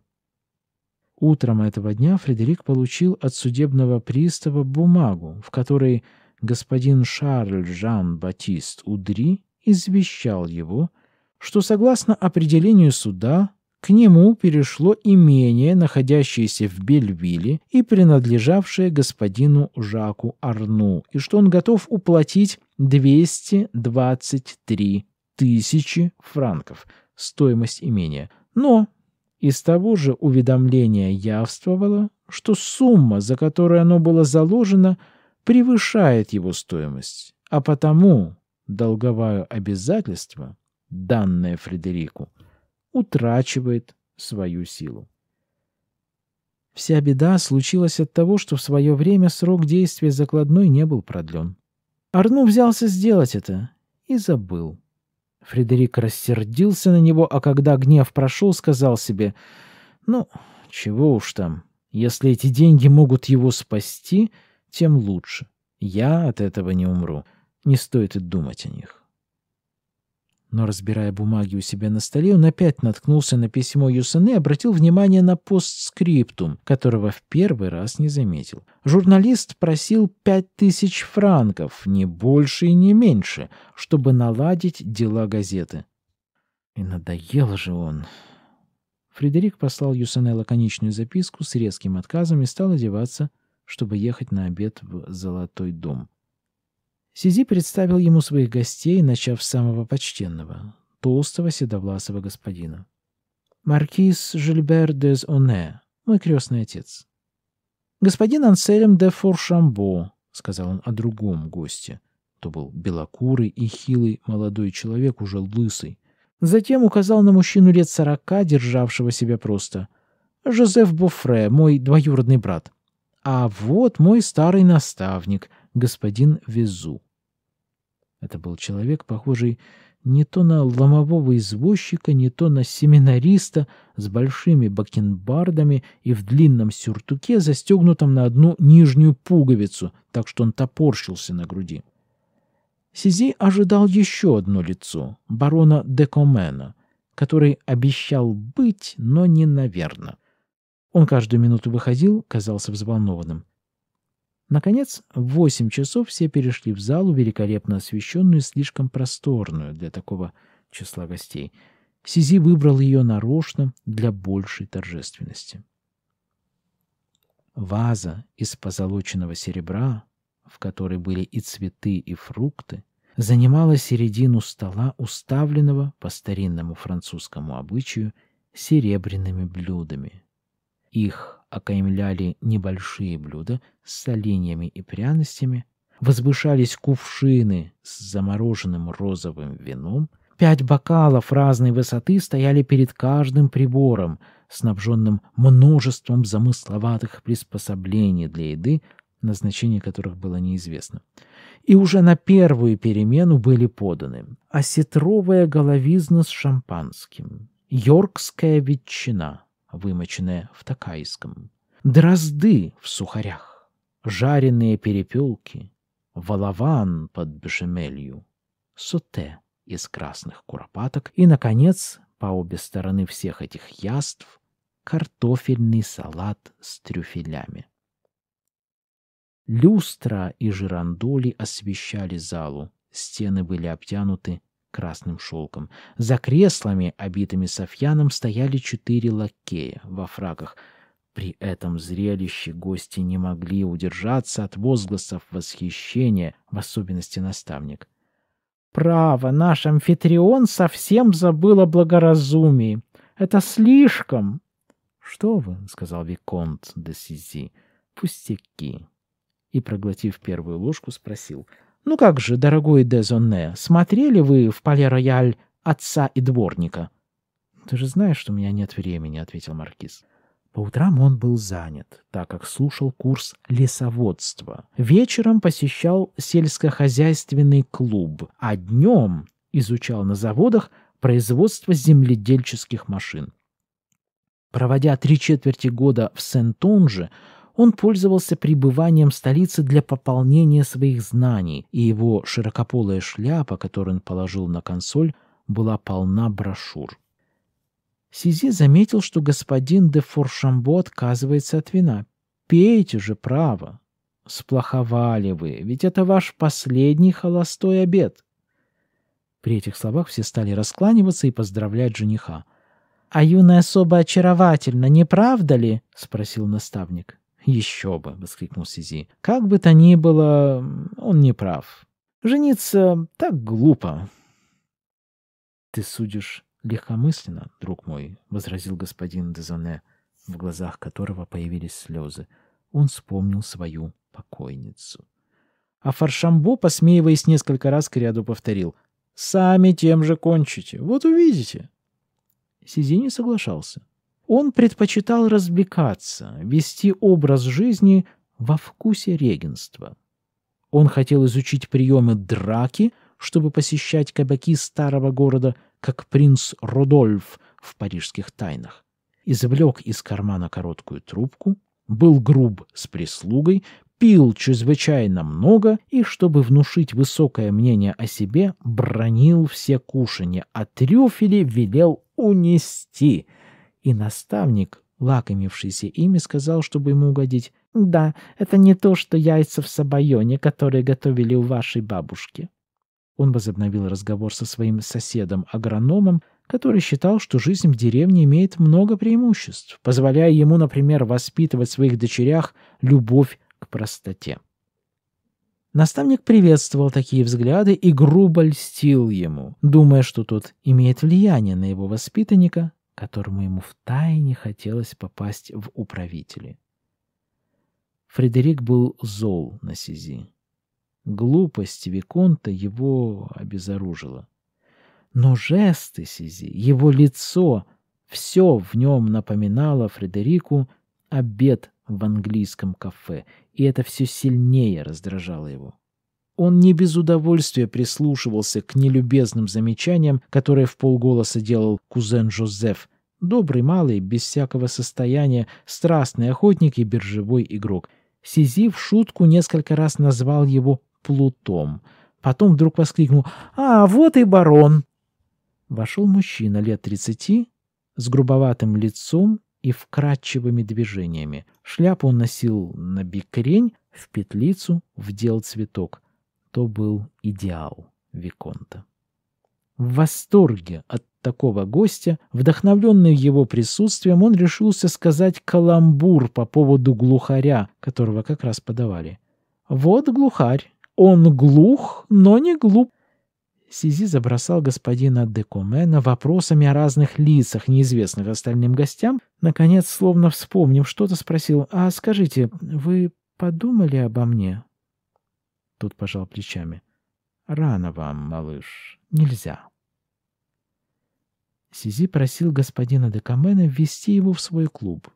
A: Утром этого дня Фредерик получил от судебного пристава бумагу, в которой господин Шарль Жан-Батист Удри извещал его, что согласно определению суда к нему перешло имение, находящееся в Бельвилле и принадлежавшее господину Жаку Арну, и что он готов уплатить 223 тысячи франков, стоимость имения. Но из того же уведомления явствовало, что сумма, за которую оно было заложено, превышает его стоимость, а потому долговое обязательство, данное Фредерику, утрачивает свою силу. Вся беда случилась от того, что в свое время срок действия закладной не был продлен. Арну взялся сделать это и забыл. Фредерик рассердился на него, а когда гнев прошел, сказал себе, «Ну, чего уж там, если эти деньги могут его спасти, тем лучше. Я от этого не умру. Не стоит и думать о них». Но, разбирая бумаги у себя на столе, он опять наткнулся на письмо Юсене и обратил внимание на постскриптум, которого в первый раз не заметил. Журналист просил пять тысяч франков, не больше и не меньше, чтобы наладить дела газеты. И надоел же он. Фредерик послал Юсене лаконичную записку с резким отказом и стал одеваться, чтобы ехать на обед в Золотой дом. Сизи представил ему своих гостей, начав с самого почтенного, толстого седовласого господина. «Маркиз Жильбер де Оне, мой крестный отец». «Господин Ансельм де Форшамбо», — сказал он о другом госте, то был белокурый и хилый молодой человек, уже лысый. Затем указал на мужчину лет сорока, державшего себя просто. «Жозеф Буфре, мой двоюродный брат. А вот мой старый наставник, господин Везу». Это был человек, похожий не то на ломового извозчика, не то на семинариста с большими бакенбардами и в длинном сюртуке, застегнутом на одну нижнюю пуговицу, так что он топорщился на груди. Сизи ожидал еще одно лицо, барона де Комена, который обещал быть, но не наверно. Он каждую минуту выходил, казался взволнованным. Наконец, в восемь часов все перешли в залу, великолепно освещенную и слишком просторную для такого числа гостей. Сизи выбрал ее нарочно для большей торжественности. Ваза из позолоченного серебра, в которой были и цветы, и фрукты, занимала середину стола, уставленного по старинному французскому обычаю серебряными блюдами — их окаймляли небольшие блюда с соленьями и пряностями, возвышались кувшины с замороженным розовым вином, пять бокалов разной высоты стояли перед каждым прибором, снабженным множеством замысловатых приспособлений для еды, назначение которых было неизвестно. И уже на первую перемену были поданы осетровая головизна с шампанским, йоркская ветчина — вымоченное в такайском, дрозды в сухарях, жареные перепелки, волован под бешемелью, соте из красных куропаток и, наконец, по обе стороны всех этих яств картофельный салат с трюфелями. Люстра и жирандоли освещали залу, стены были обтянуты красным шелком. За креслами, обитыми софьяном, стояли четыре лакея во фрагах. При этом зрелище гости не могли удержаться от возгласов восхищения, в особенности наставник. «Право, наш амфитрион совсем забыл о благоразумии. Это слишком!» «Что вы?» — сказал Виконт де Сизи. «Пустяки!» И, проглотив первую ложку, спросил — «Ну как же, дорогой Дезонне, смотрели вы в поле рояль отца и дворника?» «Ты же знаешь, что у меня нет времени», — ответил маркиз. По утрам он был занят, так как слушал курс лесоводства. Вечером посещал сельскохозяйственный клуб, а днем изучал на заводах производство земледельческих машин. Проводя три четверти года в Сентунже, он пользовался пребыванием в столице для пополнения своих знаний, и его широкополая шляпа, которую он положил на консоль, была полна брошюр. Сизи заметил, что господин де Форшамбо отказывается от вина. «Пейте же, право!» «Сплоховали вы, ведь это ваш последний холостой обед!» При этих словах все стали раскланиваться и поздравлять жениха. «А юная особа очаровательна, не правда ли?» — спросил наставник. «Еще бы!» — воскликнул Сизи. «Как бы то ни было, он не прав. Жениться так глупо». «Ты судишь легкомысленно, друг мой», — возразил господин Дезоне, в глазах которого появились слезы. Он вспомнил свою покойницу. А Фаршамбо, посмеиваясь несколько раз, к ряду повторил. «Сами тем же кончите. Вот увидите». Сизи не соглашался. Он предпочитал развлекаться, вести образ жизни во вкусе регенства. Он хотел изучить приемы драки, чтобы посещать кабаки старого города, как принц Рудольф в парижских тайнах. Извлек из кармана короткую трубку, был груб с прислугой, пил чрезвычайно много и, чтобы внушить высокое мнение о себе, бронил все кушанья, а трюфели велел унести — и наставник, лакомившийся ими, сказал, чтобы ему угодить, «Да, это не то, что яйца в сабайоне, которые готовили у вашей бабушки». Он возобновил разговор со своим соседом-агрономом, который считал, что жизнь в деревне имеет много преимуществ, позволяя ему, например, воспитывать в своих дочерях любовь к простоте. Наставник приветствовал такие взгляды и грубо льстил ему, думая, что тот имеет влияние на его воспитанника, которому ему втайне хотелось попасть в управители. Фредерик был зол на Сизи. Глупость Виконта его обезоружила. Но жесты Сизи, его лицо, все в нем напоминало Фредерику обед в английском кафе, и это все сильнее раздражало его. Он не без удовольствия прислушивался к нелюбезным замечаниям, которые в полголоса делал кузен Жозеф, добрый малый, без всякого состояния, страстный охотник и биржевой игрок. Сизиф в шутку несколько раз назвал его «плутом». Потом вдруг воскликнул «А, вот и барон!» Вошел мужчина лет тридцати с грубоватым лицом и вкрадчивыми движениями. Шляпу он носил на бикрень, в петлицу вдел цветок то был идеал Виконта. В восторге от такого гостя, вдохновленный его присутствием, он решился сказать каламбур по поводу глухаря, которого как раз подавали. «Вот глухарь. Он глух, но не глуп». Сизи забросал господина Декумена вопросами о разных лицах, неизвестных остальным гостям. Наконец, словно вспомнив что-то, спросил, «А скажите, вы подумали обо мне?» Тут пожал плечами. «Рано вам, малыш. Нельзя». Сизи просил господина Декамена ввести его в свой клуб.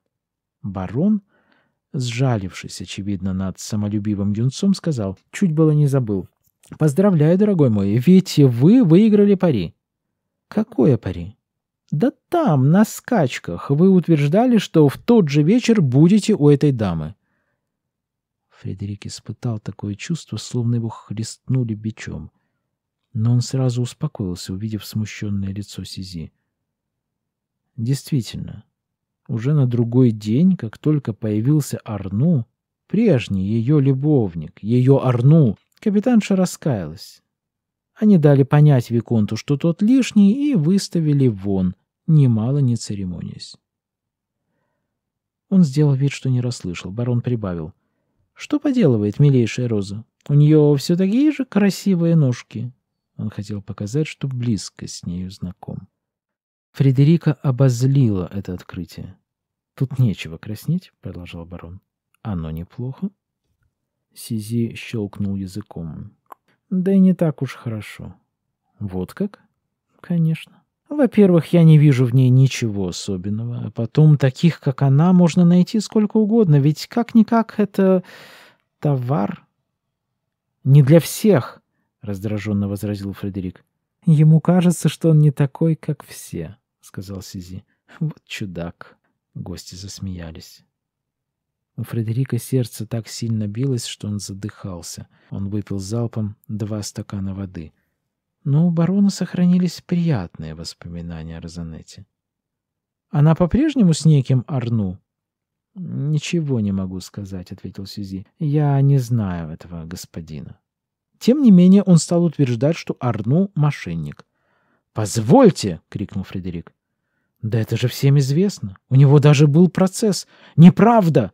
A: Барон, сжалившись, очевидно, над самолюбивым юнцом, сказал, чуть было не забыл, «Поздравляю, дорогой мой, ведь вы выиграли пари». «Какое пари?» «Да там, на скачках, вы утверждали, что в тот же вечер будете у этой дамы». Фредерик испытал такое чувство, словно его хлестнули бичом. Но он сразу успокоился, увидев смущенное лицо Сизи. Действительно, уже на другой день, как только появился Арну, прежний ее любовник, ее Арну, капитанша раскаялась. Они дали понять Виконту, что тот лишний, и выставили вон, немало не церемонясь. Он сделал вид, что не расслышал. Барон прибавил. Что поделывает милейшая Роза? У нее все такие же красивые ножки. Он хотел показать, что близко с нею знаком. Фредерика обозлила это открытие. «Тут нечего краснеть», — продолжал барон. «Оно неплохо». Сизи щелкнул языком. «Да и не так уж хорошо». «Вот как?» «Конечно». Во-первых, я не вижу в ней ничего особенного. потом, таких, как она, можно найти сколько угодно, ведь как-никак это товар. «Не для всех», — раздраженно возразил Фредерик. «Ему кажется, что он не такой, как все», — сказал Сизи. «Вот чудак». Гости засмеялись. У Фредерика сердце так сильно билось, что он задыхался. Он выпил залпом два стакана воды — но у барона сохранились приятные воспоминания о Розанете. «Она по-прежнему с неким Арну?» «Ничего не могу сказать», — ответил Сюзи. «Я не знаю этого господина». Тем не менее, он стал утверждать, что Арну — мошенник. «Позвольте!» — крикнул Фредерик. «Да это же всем известно. У него даже был процесс. Неправда!»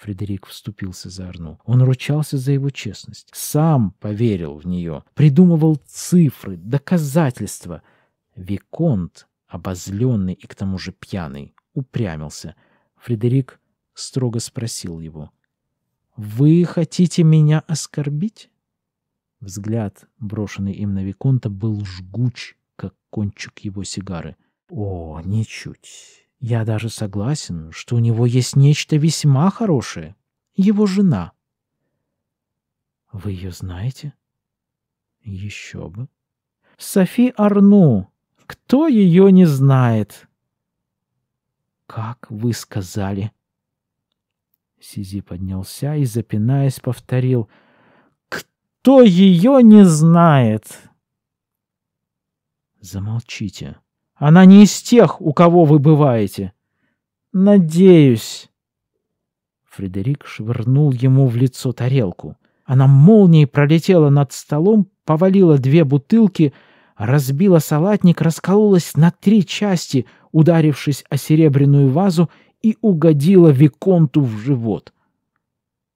A: Фредерик вступился за Арну. Он ручался за его честность. Сам поверил в нее. Придумывал цифры, доказательства. Виконт, обозленный и к тому же пьяный, упрямился. Фредерик строго спросил его. «Вы хотите меня оскорбить?» Взгляд, брошенный им на Виконта, был жгуч, как кончик его сигары. «О, ничуть!» Я даже согласен, что у него есть нечто весьма хорошее. Его жена. Вы ее знаете? Еще бы. Софи Арну. Кто ее не знает? Как вы сказали? Сизи поднялся и, запинаясь, повторил. Кто ее не знает? Замолчите. Она не из тех, у кого вы бываете. Надеюсь. Фредерик швырнул ему в лицо тарелку. Она молнией пролетела над столом, повалила две бутылки, разбила салатник, раскололась на три части, ударившись о серебряную вазу и угодила Виконту в живот —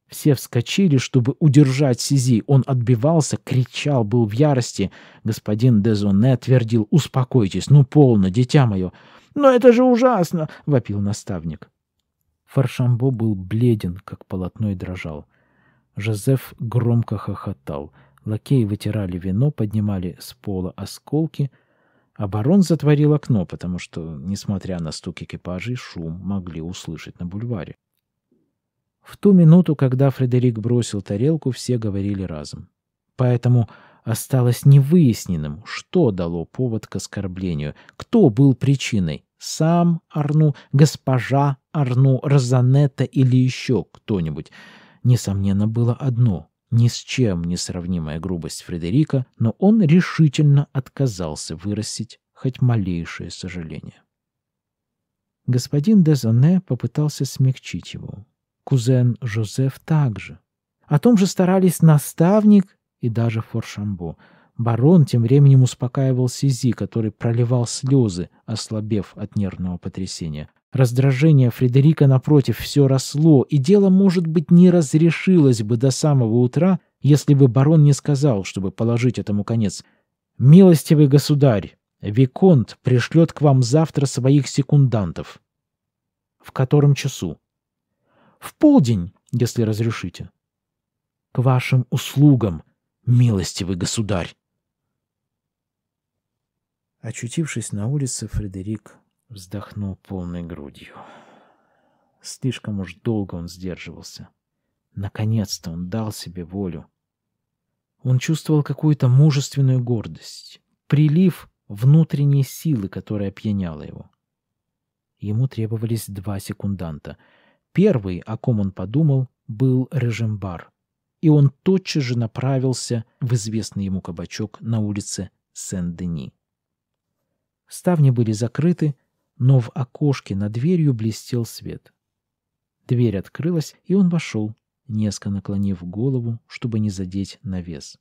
A: все вскочили, чтобы удержать Сизи. Он отбивался, кричал, был в ярости. Господин Дезоне твердил «Успокойтесь, ну полно, дитя мое!» «Но это же ужасно!» — вопил наставник. Фаршамбо был бледен, как полотно и дрожал. Жозеф громко хохотал. Лакеи вытирали вино, поднимали с пола осколки. Оборон барон затворил окно, потому что, несмотря на стук экипажей, шум могли услышать на бульваре. В ту минуту, когда Фредерик бросил тарелку, все говорили разом. Поэтому осталось невыясненным, что дало повод к оскорблению, кто был причиной — сам Арну, госпожа Арну, Розанетта или еще кто-нибудь. Несомненно, было одно — ни с чем не сравнимая грубость Фредерика, но он решительно отказался вырастить хоть малейшее сожаление. Господин Дезоне попытался смягчить его, кузен Жозеф также. О том же старались наставник и даже Форшамбо. Барон тем временем успокаивал Сизи, который проливал слезы, ослабев от нервного потрясения. Раздражение Фредерика, напротив, все росло, и дело, может быть, не разрешилось бы до самого утра, если бы барон не сказал, чтобы положить этому конец. «Милостивый государь, Виконт пришлет к вам завтра своих секундантов». «В котором часу?» В полдень, если разрешите. К вашим услугам, милостивый государь. Очутившись на улице, Фредерик вздохнул полной грудью. Слишком уж долго он сдерживался. Наконец-то он дал себе волю. Он чувствовал какую-то мужественную гордость, прилив внутренней силы, которая опьяняла его. Ему требовались два секунданта — Первый, о ком он подумал, был Режимбар, и он тотчас же направился в известный ему кабачок на улице Сен-Дени. Ставни были закрыты, но в окошке над дверью блестел свет. Дверь открылась, и он вошел, низко наклонив голову, чтобы не задеть навес.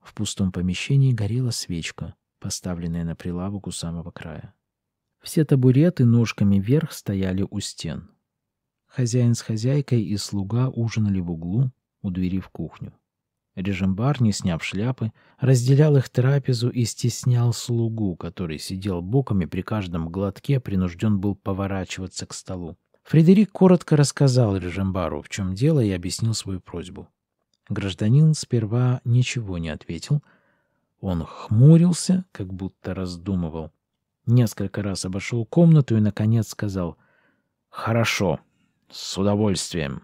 A: В пустом помещении горела свечка, поставленная на прилавок у самого края. Все табуреты ножками вверх стояли у стен. Хозяин с хозяйкой и слуга ужинали в углу у двери в кухню. Режимбар, не сняв шляпы, разделял их трапезу и стеснял слугу, который сидел боком и при каждом глотке, принужден был поворачиваться к столу. Фредерик коротко рассказал Режимбару, в чем дело, и объяснил свою просьбу. Гражданин сперва ничего не ответил. Он хмурился, как будто раздумывал. Несколько раз обошел комнату и, наконец, сказал «Хорошо, «С удовольствием».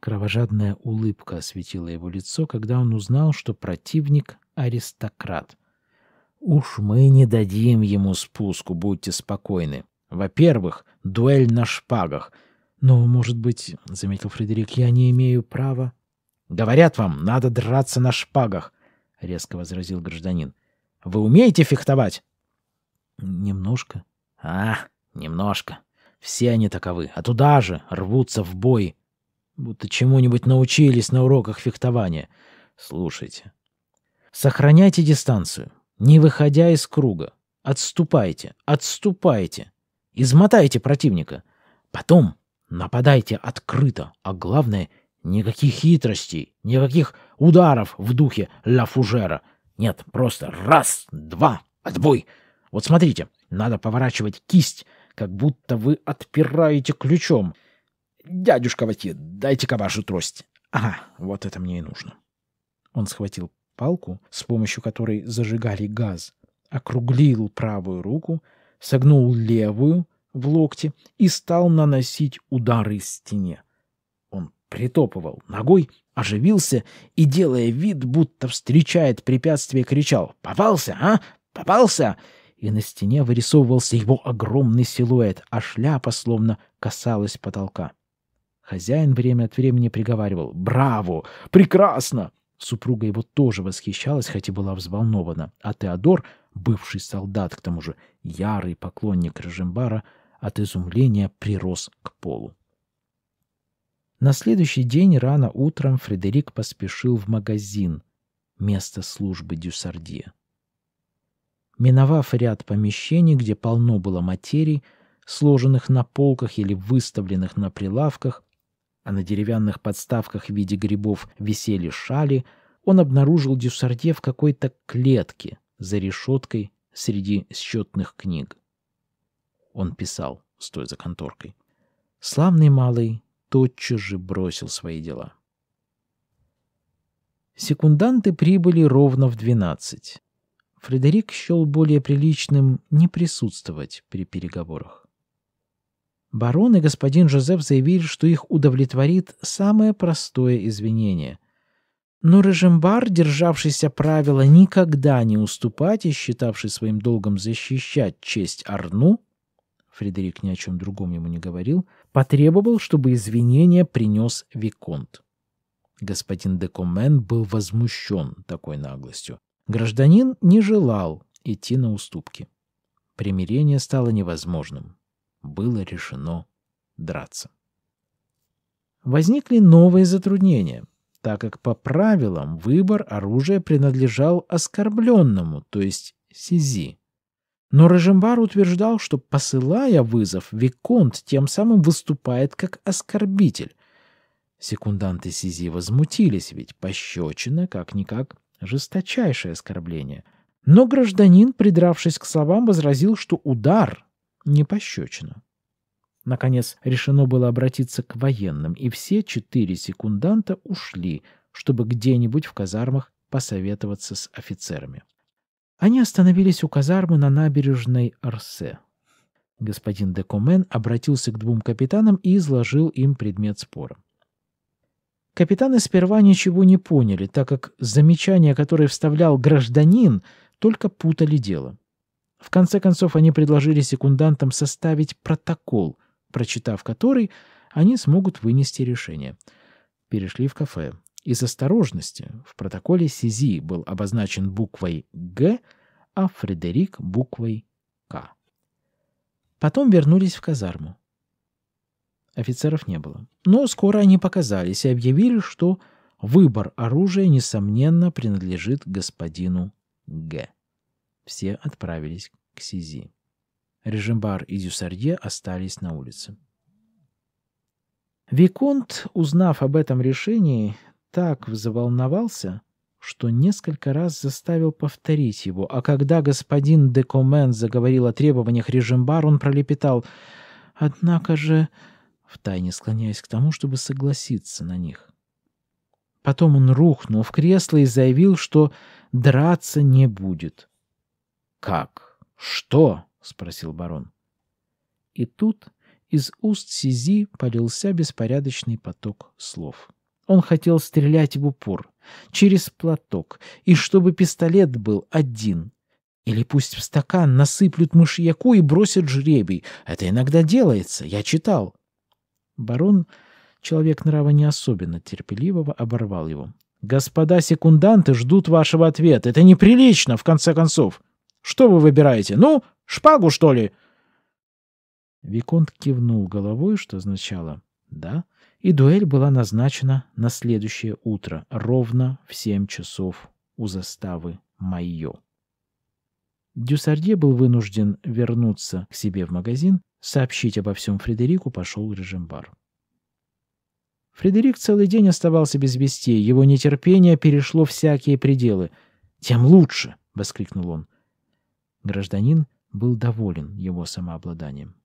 A: Кровожадная улыбка осветила его лицо, когда он узнал, что противник — аристократ. «Уж мы не дадим ему спуску, будьте спокойны. Во-первых, дуэль на шпагах. Но, может быть, — заметил Фредерик, — я не имею права. «Говорят вам, надо драться на шпагах», — резко возразил гражданин. «Вы умеете фехтовать?» «Немножко». «А, немножко», все они таковы, а туда же рвутся в бой. Будто чему-нибудь научились на уроках фехтования. Слушайте. Сохраняйте дистанцию, не выходя из круга. Отступайте, отступайте. Измотайте противника. Потом нападайте открыто, а главное, никаких хитростей, никаких ударов в духе ля фужера. Нет, просто раз, два, отбой. Вот смотрите, надо поворачивать кисть, как будто вы отпираете ключом. «Дядюшка Вати, дайте-ка вашу трость!» «Ага, вот это мне и нужно!» Он схватил палку, с помощью которой зажигали газ, округлил правую руку, согнул левую в локте и стал наносить удары стене. Он притопывал ногой, оживился и, делая вид, будто встречает препятствие, кричал «Попался, а? Попался!» и на стене вырисовывался его огромный силуэт, а шляпа словно касалась потолка. Хозяин время от времени приговаривал «Браво! Прекрасно!» Супруга его тоже восхищалась, хоть и была взволнована, а Теодор, бывший солдат, к тому же ярый поклонник Рожимбара, от изумления прирос к полу. На следующий день рано утром Фредерик поспешил в магазин, место службы Дюсардье. Миновав ряд помещений, где полно было материй, сложенных на полках или выставленных на прилавках, а на деревянных подставках в виде грибов висели шали, он обнаружил Дюсарде в какой-то клетке за решеткой среди счетных книг. Он писал, стоя за конторкой. Славный малый тотчас же бросил свои дела. Секунданты прибыли ровно в двенадцать. Фредерик счел более приличным не присутствовать при переговорах. Барон и господин Жозеф заявили, что их удовлетворит самое простое извинение. Но Режимбар, державшийся правила никогда не уступать и считавший своим долгом защищать честь Арну, Фредерик ни о чем другом ему не говорил, потребовал, чтобы извинения принес Виконт. Господин де Комен был возмущен такой наглостью. Гражданин не желал идти на уступки. Примирение стало невозможным. Было решено драться. Возникли новые затруднения, так как по правилам выбор оружия принадлежал оскорбленному, то есть Сизи. Но Рожембар утверждал, что, посылая вызов, Виконт тем самым выступает как оскорбитель. Секунданты Сизи возмутились, ведь пощечина, как-никак, Жесточайшее оскорбление. Но гражданин, придравшись к словам, возразил, что удар не пощечина. Наконец, решено было обратиться к военным, и все четыре секунданта ушли, чтобы где-нибудь в казармах посоветоваться с офицерами. Они остановились у казармы на набережной Арсе. Господин де Комен обратился к двум капитанам и изложил им предмет спора. Капитаны сперва ничего не поняли, так как замечания, которые вставлял гражданин, только путали дело. В конце концов, они предложили секундантам составить протокол, прочитав который, они смогут вынести решение. Перешли в кафе. Из осторожности в протоколе Сизи был обозначен буквой «Г», а Фредерик — буквой «К». Потом вернулись в казарму. Офицеров не было. Но скоро они показались и объявили, что выбор оружия, несомненно, принадлежит господину Г. Все отправились к Сизи. Режимбар и Дюсарье остались на улице. Виконт, узнав об этом решении, так взволновался, что несколько раз заставил повторить его, а когда господин де Комен заговорил о требованиях Режимбар, он пролепетал «Однако же...» втайне склоняясь к тому, чтобы согласиться на них. Потом он рухнул в кресло и заявил, что драться не будет. «Как? Что?» — спросил барон. И тут из уст Сизи полился беспорядочный поток слов. Он хотел стрелять в упор, через платок, и чтобы пистолет был один. Или пусть в стакан насыплют мышьяку и бросят жребий. Это иногда делается, я читал. Барон, человек нрава не особенно терпеливого, оборвал его. «Господа секунданты ждут вашего ответа. Это неприлично, в конце концов. Что вы выбираете? Ну, шпагу, что ли?» Виконт кивнул головой, что означало «да», и дуэль была назначена на следующее утро, ровно в семь часов у заставы Майо. Дюсардье был вынужден вернуться к себе в магазин Сообщить обо всем Фредерику пошел Режимбар. Фредерик целый день оставался без вести, его нетерпение перешло всякие пределы. «Тем лучше!» — воскликнул он. Гражданин был доволен его самообладанием.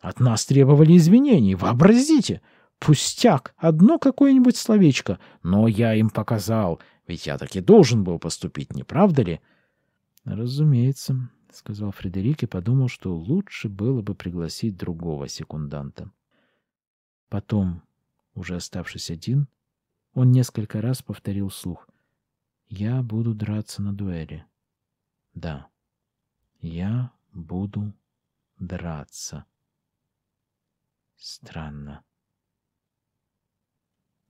A: «От нас требовали извинений, вообразите! Пустяк, одно какое-нибудь словечко, но я им показал, ведь я так и должен был поступить, не правда ли?» «Разумеется», — сказал Фредерик и подумал, что лучше было бы пригласить другого секунданта. Потом, уже оставшись один, он несколько раз повторил слух: «Я буду драться на дуэли». «Да, я буду драться». Странно.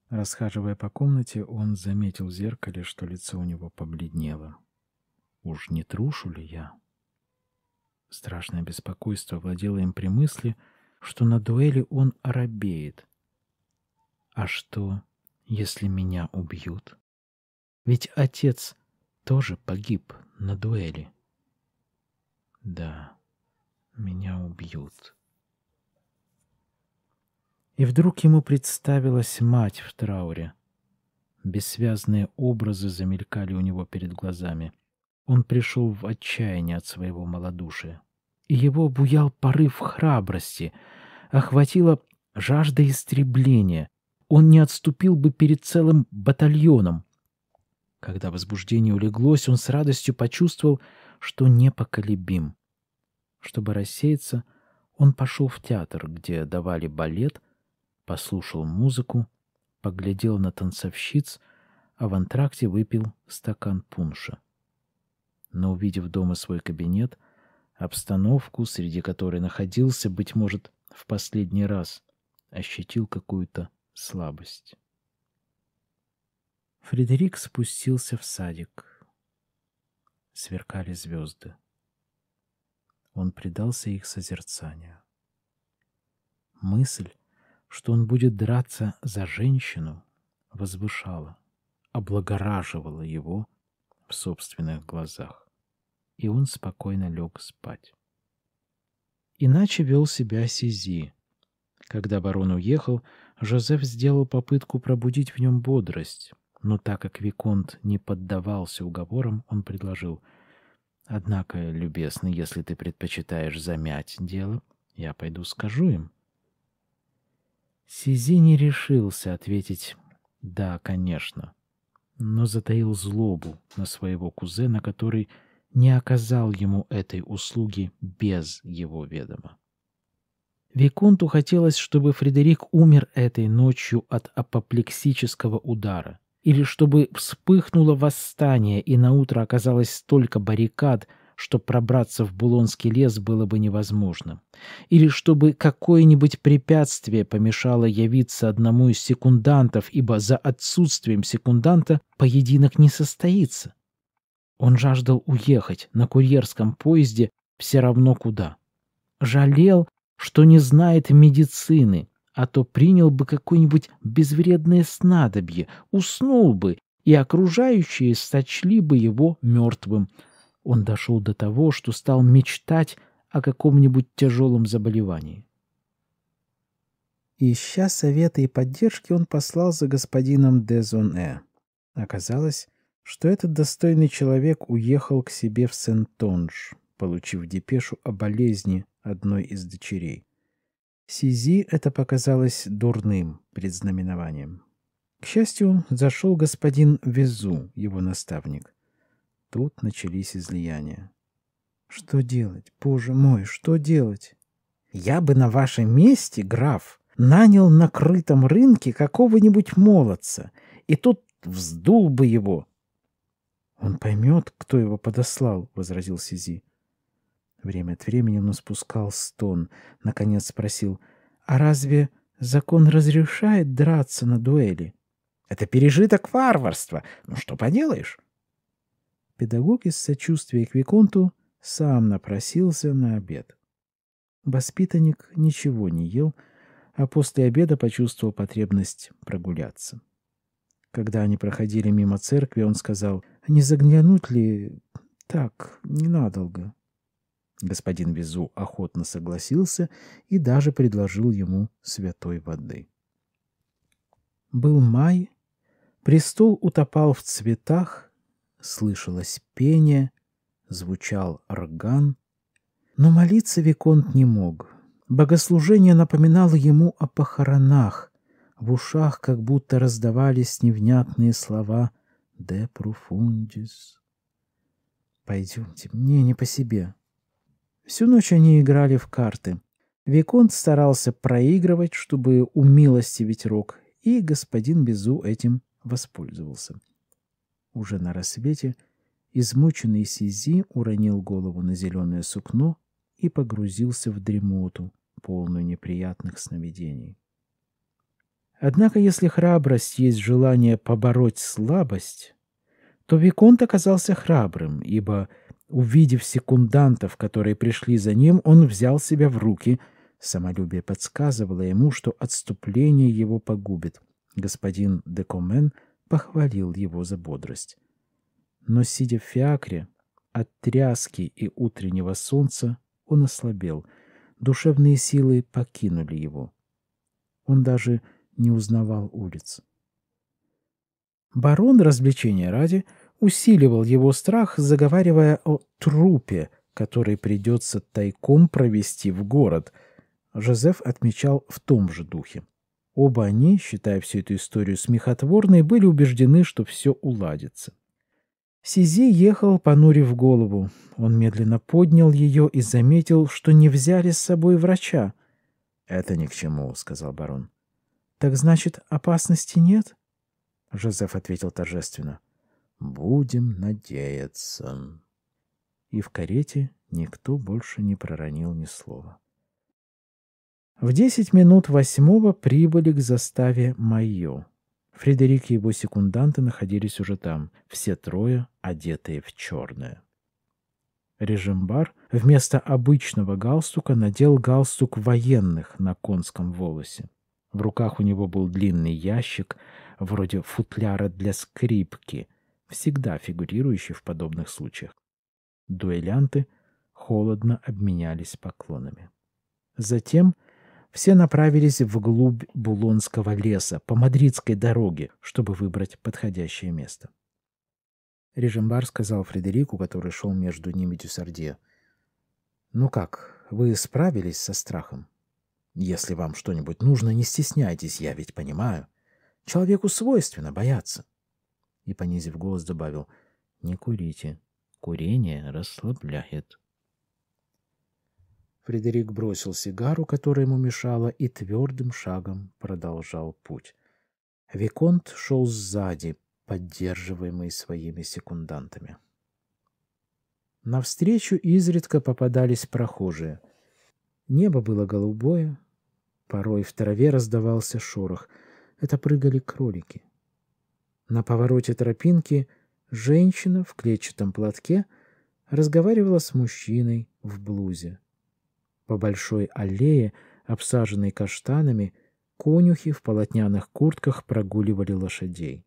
A: Расхаживая по комнате, он заметил в зеркале, что лицо у него побледнело. «Уж не трушу ли я?» Страшное беспокойство владело им при мысли, что на дуэли он оробеет. А что, если меня убьют? Ведь отец тоже погиб на дуэли. Да, меня убьют. И вдруг ему представилась мать в трауре. Бессвязные образы замелькали у него перед глазами. Он пришел в отчаяние от своего малодушия. И его буял порыв храбрости, охватила жажда истребления. Он не отступил бы перед целым батальоном. Когда возбуждение улеглось, он с радостью почувствовал, что непоколебим. Чтобы рассеяться, он пошел в театр, где давали балет, послушал музыку, поглядел на танцовщиц, а в антракте выпил стакан пунша но увидев дома свой кабинет, обстановку, среди которой находился, быть может, в последний раз, ощутил какую-то слабость. Фредерик спустился в садик. Сверкали звезды. Он предался их созерцанию. Мысль, что он будет драться за женщину, возвышала, облагораживала его в собственных глазах и он спокойно лег спать. Иначе вел себя Сизи. Когда барон уехал, Жозеф сделал попытку пробудить в нем бодрость, но так как Виконт не поддавался уговорам, он предложил «Однако, любезный, если ты предпочитаешь замять дело, я пойду скажу им». Сизи не решился ответить «да, конечно», но затаил злобу на своего кузена, который не оказал ему этой услуги без его ведома. Виконту хотелось, чтобы Фредерик умер этой ночью от апоплексического удара, или чтобы вспыхнуло восстание, и на утро оказалось столько баррикад, что пробраться в Булонский лес было бы невозможно, или чтобы какое-нибудь препятствие помешало явиться одному из секундантов, ибо за отсутствием секунданта поединок не состоится. Он жаждал уехать на курьерском поезде все равно куда. Жалел, что не знает медицины, а то принял бы какое-нибудь безвредное снадобье, уснул бы, и окружающие сочли бы его мертвым. Он дошел до того, что стал мечтать о каком-нибудь тяжелом заболевании. Ища совета и поддержки, он послал за господином Дезоне. Оказалось, что этот достойный человек уехал к себе в сент Сентонж, получив депешу о болезни одной из дочерей. Сизи это показалось дурным предзнаменованием. К счастью, зашел господин Везу, его наставник. Тут начались излияния. «Что делать? Боже мой, что делать?» «Я бы на вашем месте, граф, нанял на крытом рынке какого-нибудь молодца, и тут вздул бы его, «Он поймет, кто его подослал», — возразил Сизи. Время от времени он спускал стон. Наконец спросил, «А разве закон разрешает драться на дуэли?» «Это пережиток варварства. Ну что поделаешь?» Педагог из сочувствия к Виконту сам напросился на обед. Воспитанник ничего не ел, а после обеда почувствовал потребность прогуляться. Когда они проходили мимо церкви, он сказал, «Не заглянуть ли так, ненадолго?» Господин Визу охотно согласился и даже предложил ему святой воды. Был май, престол утопал в цветах, слышалось пение, звучал орган. Но молиться Виконт не мог. Богослужение напоминало ему о похоронах, в ушах как будто раздавались невнятные слова «де профундис». «Пойдемте, мне не по себе». Всю ночь они играли в карты. Виконт старался проигрывать, чтобы умилостивить Рок, и господин Безу этим воспользовался. Уже на рассвете измученный Сизи уронил голову на зеленое сукно и погрузился в дремоту, полную неприятных сновидений. Однако, если храбрость есть желание побороть слабость, то Виконт оказался храбрым, ибо, увидев секундантов, которые пришли за ним, он взял себя в руки. Самолюбие подсказывало ему, что отступление его погубит. Господин де Комен похвалил его за бодрость. Но, сидя в фиакре, от тряски и утреннего солнца он ослабел. Душевные силы покинули его. Он даже не узнавал улиц. Барон развлечения ради усиливал его страх, заговаривая о трупе, который придется тайком провести в город. Жозеф отмечал в том же духе. Оба они, считая всю эту историю смехотворной, были убеждены, что все уладится. Сизи ехал, понурив голову. Он медленно поднял ее и заметил, что не взяли с собой врача. «Это ни к чему», — сказал барон. «Так значит, опасности нет?» Жозеф ответил торжественно. «Будем надеяться». И в карете никто больше не проронил ни слова. В десять минут восьмого прибыли к заставе Майо. Фредерик и его секунданты находились уже там, все трое одетые в черное. Режимбар вместо обычного галстука надел галстук военных на конском волосе. В руках у него был длинный ящик, вроде футляра для скрипки, всегда фигурирующий в подобных случаях. Дуэлянты холодно обменялись поклонами. Затем все направились вглубь Булонского леса по Мадридской дороге, чтобы выбрать подходящее место. Режимбар сказал Фредерику, который шел между ними Дюсарде. «Ну как, вы справились со страхом?» Если вам что-нибудь нужно, не стесняйтесь, я ведь понимаю. Человеку свойственно бояться. И, понизив голос, добавил, не курите. Курение расслабляет. Фредерик бросил сигару, которая ему мешала, и твердым шагом продолжал путь. Виконт шел сзади, поддерживаемый своими секундантами. Навстречу изредка попадались прохожие — Небо было голубое, порой в траве раздавался шорох. Это прыгали кролики. На повороте тропинки женщина в клетчатом платке разговаривала с мужчиной в блузе. По большой аллее, обсаженной каштанами, конюхи в полотняных куртках прогуливали лошадей.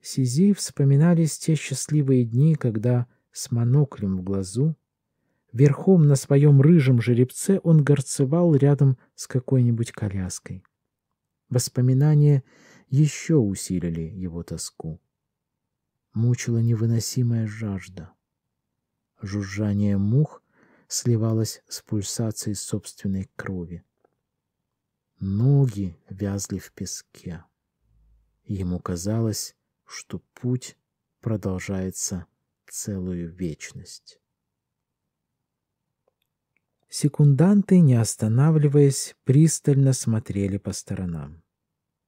A: Сизи вспоминались те счастливые дни, когда с моноклем в глазу Верхом на своем рыжем жеребце он горцевал рядом с какой-нибудь коляской. Воспоминания еще усилили его тоску. Мучила невыносимая жажда. Жужжание мух сливалось с пульсацией собственной крови. Ноги вязли в песке. Ему казалось, что путь продолжается целую вечность. Секунданты, не останавливаясь, пристально смотрели по сторонам.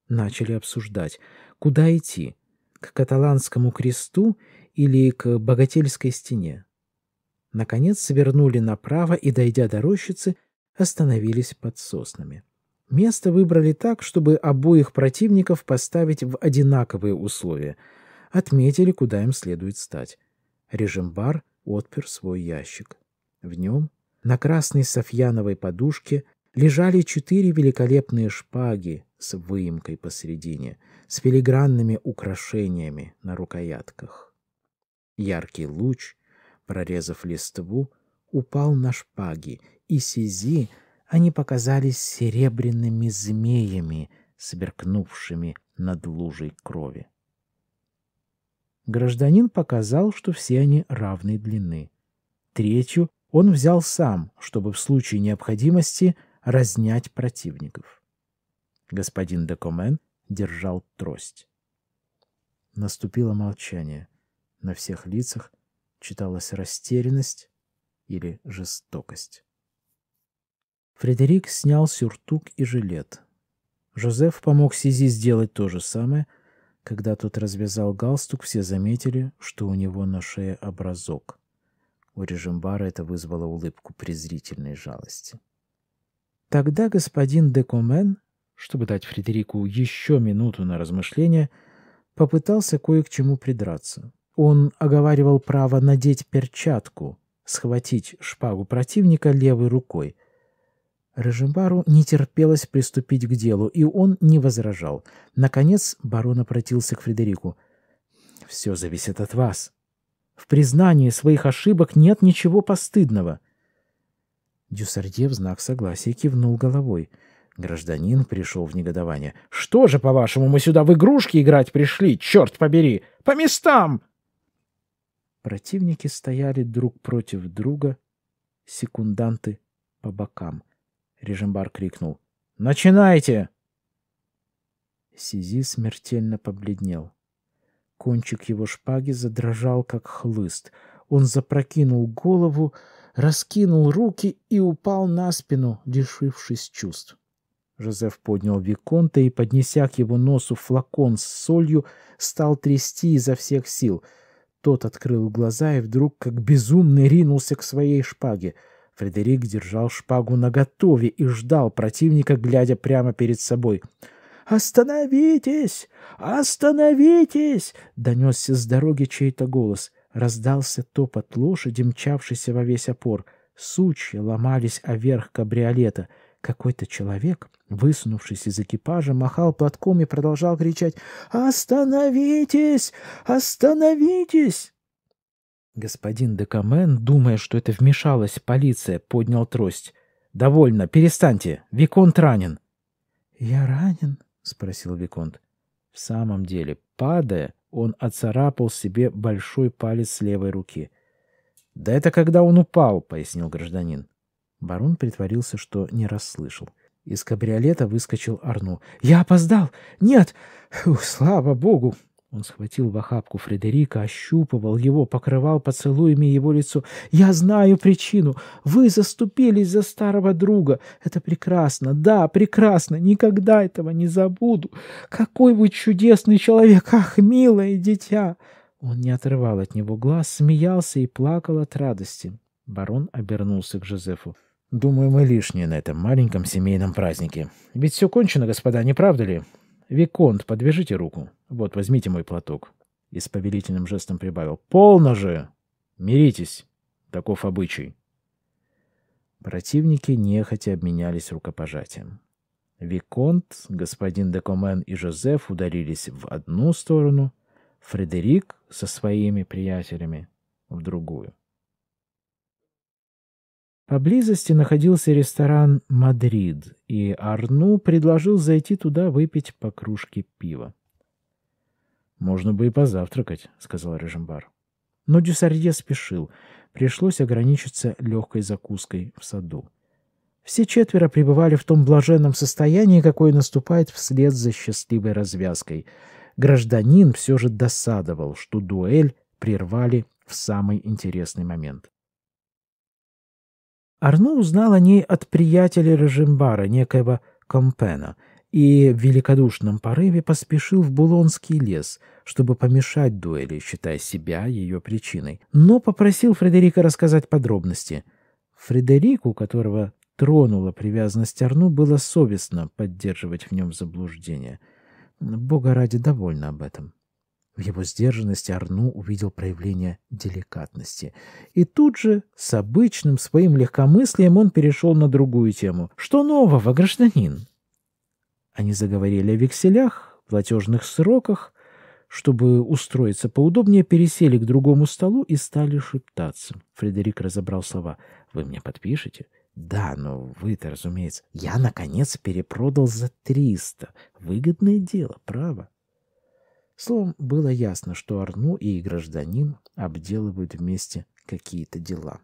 A: Начали обсуждать, куда идти, к каталанскому кресту или к богательской стене. Наконец свернули направо и, дойдя до рощицы, остановились под соснами. Место выбрали так, чтобы обоих противников поставить в одинаковые условия. Отметили, куда им следует стать. Режим бар отпер свой ящик. В нем на красной софьяновой подушке лежали четыре великолепные шпаги с выемкой посередине, с филигранными украшениями на рукоятках. Яркий луч, прорезав листву, упал на шпаги, и сизи они показались серебряными змеями, сверкнувшими над лужей крови. Гражданин показал, что все они равной длины. Третью он взял сам, чтобы в случае необходимости разнять противников. Господин де Комен держал трость. Наступило молчание. На всех лицах читалась растерянность или жестокость. Фредерик снял сюртук и жилет. Жозеф помог Сизи сделать то же самое. Когда тот развязал галстук, все заметили, что у него на шее образок. У Режимбара это вызвало улыбку презрительной жалости. Тогда господин де Комен, чтобы дать Фредерику еще минуту на размышление, попытался кое к чему придраться. Он оговаривал право надеть перчатку, схватить шпагу противника левой рукой. Режимбару не терпелось приступить к делу, и он не возражал. Наконец барон обратился к Фредерику. «Все зависит от вас. В признании своих ошибок нет ничего постыдного. Дюсардье в знак согласия кивнул головой. Гражданин пришел в негодование. «Что же, по-вашему, мы сюда в игрушки играть пришли? Черт побери! По местам!» Противники стояли друг против друга, секунданты по бокам. Режимбар крикнул. «Начинайте!» Сизи смертельно побледнел. Кончик его шпаги задрожал, как хлыст. Он запрокинул голову, раскинул руки и упал на спину, лишившись чувств. Жозеф поднял Виконта и, поднеся к его носу флакон с солью, стал трясти изо всех сил. Тот открыл глаза и вдруг, как безумный, ринулся к своей шпаге. Фредерик держал шпагу наготове и ждал противника, глядя прямо перед собой — «Остановитесь! Остановитесь!» — донесся с дороги чей-то голос. Раздался топот лошади, мчавшийся во весь опор. Сучья ломались о верх кабриолета. Какой-то человек, высунувшись из экипажа, махал платком и продолжал кричать «Остановитесь! Остановитесь!» Господин Декамен, думая, что это вмешалась полиция, поднял трость. «Довольно, перестаньте, Виконт ранен». «Я ранен?» спросил Виконт. В самом деле, падая, он оцарапал себе большой палец левой руки. «Да это когда он упал», — пояснил гражданин. Барон притворился, что не расслышал. Из кабриолета выскочил Арну. «Я опоздал! Нет! Ух, слава богу!» Он схватил в охапку Фредерика, ощупывал его, покрывал поцелуями его лицо. «Я знаю причину! Вы заступились за старого друга! Это прекрасно! Да, прекрасно! Никогда этого не забуду! Какой вы чудесный человек! Ах, милое дитя!» Он не отрывал от него глаз, смеялся и плакал от радости. Барон обернулся к Жозефу. «Думаю, мы лишние на этом маленьком семейном празднике. Ведь все кончено, господа, не правда ли?» «Виконт, подвяжите руку. Вот, возьмите мой платок». И с повелительным жестом прибавил. «Полно же! Миритесь! Таков обычай». Противники нехотя обменялись рукопожатием. Виконт, господин де Комен и Жозеф ударились в одну сторону, Фредерик со своими приятелями — в другую. Поблизости находился ресторан «Мадрид», и Арну предложил зайти туда выпить по кружке пива. «Можно бы и позавтракать», — сказал Режимбар. Но Дюсарье спешил. Пришлось ограничиться легкой закуской в саду. Все четверо пребывали в том блаженном состоянии, какое наступает вслед за счастливой развязкой. Гражданин все же досадовал, что дуэль прервали в самый интересный момент. Арно узнал о ней от приятеля Рожембара, некоего Компена, и в великодушном порыве поспешил в Булонский лес, чтобы помешать дуэли, считая себя ее причиной, но попросил Фредерика рассказать подробности. Фредерику, которого тронула привязанность Арну, было совестно поддерживать в нем заблуждение. Бога ради, довольна об этом. В его сдержанности Арну увидел проявление деликатности. И тут же, с обычным своим легкомыслием, он перешел на другую тему. «Что нового, гражданин?» Они заговорили о векселях, платежных сроках. Чтобы устроиться поудобнее, пересели к другому столу и стали шептаться. Фредерик разобрал слова. «Вы мне подпишете?» «Да, но вы-то, разумеется. Я, наконец, перепродал за триста. Выгодное дело, право». Словом, было ясно, что Арну и гражданин обделывают вместе какие-то дела.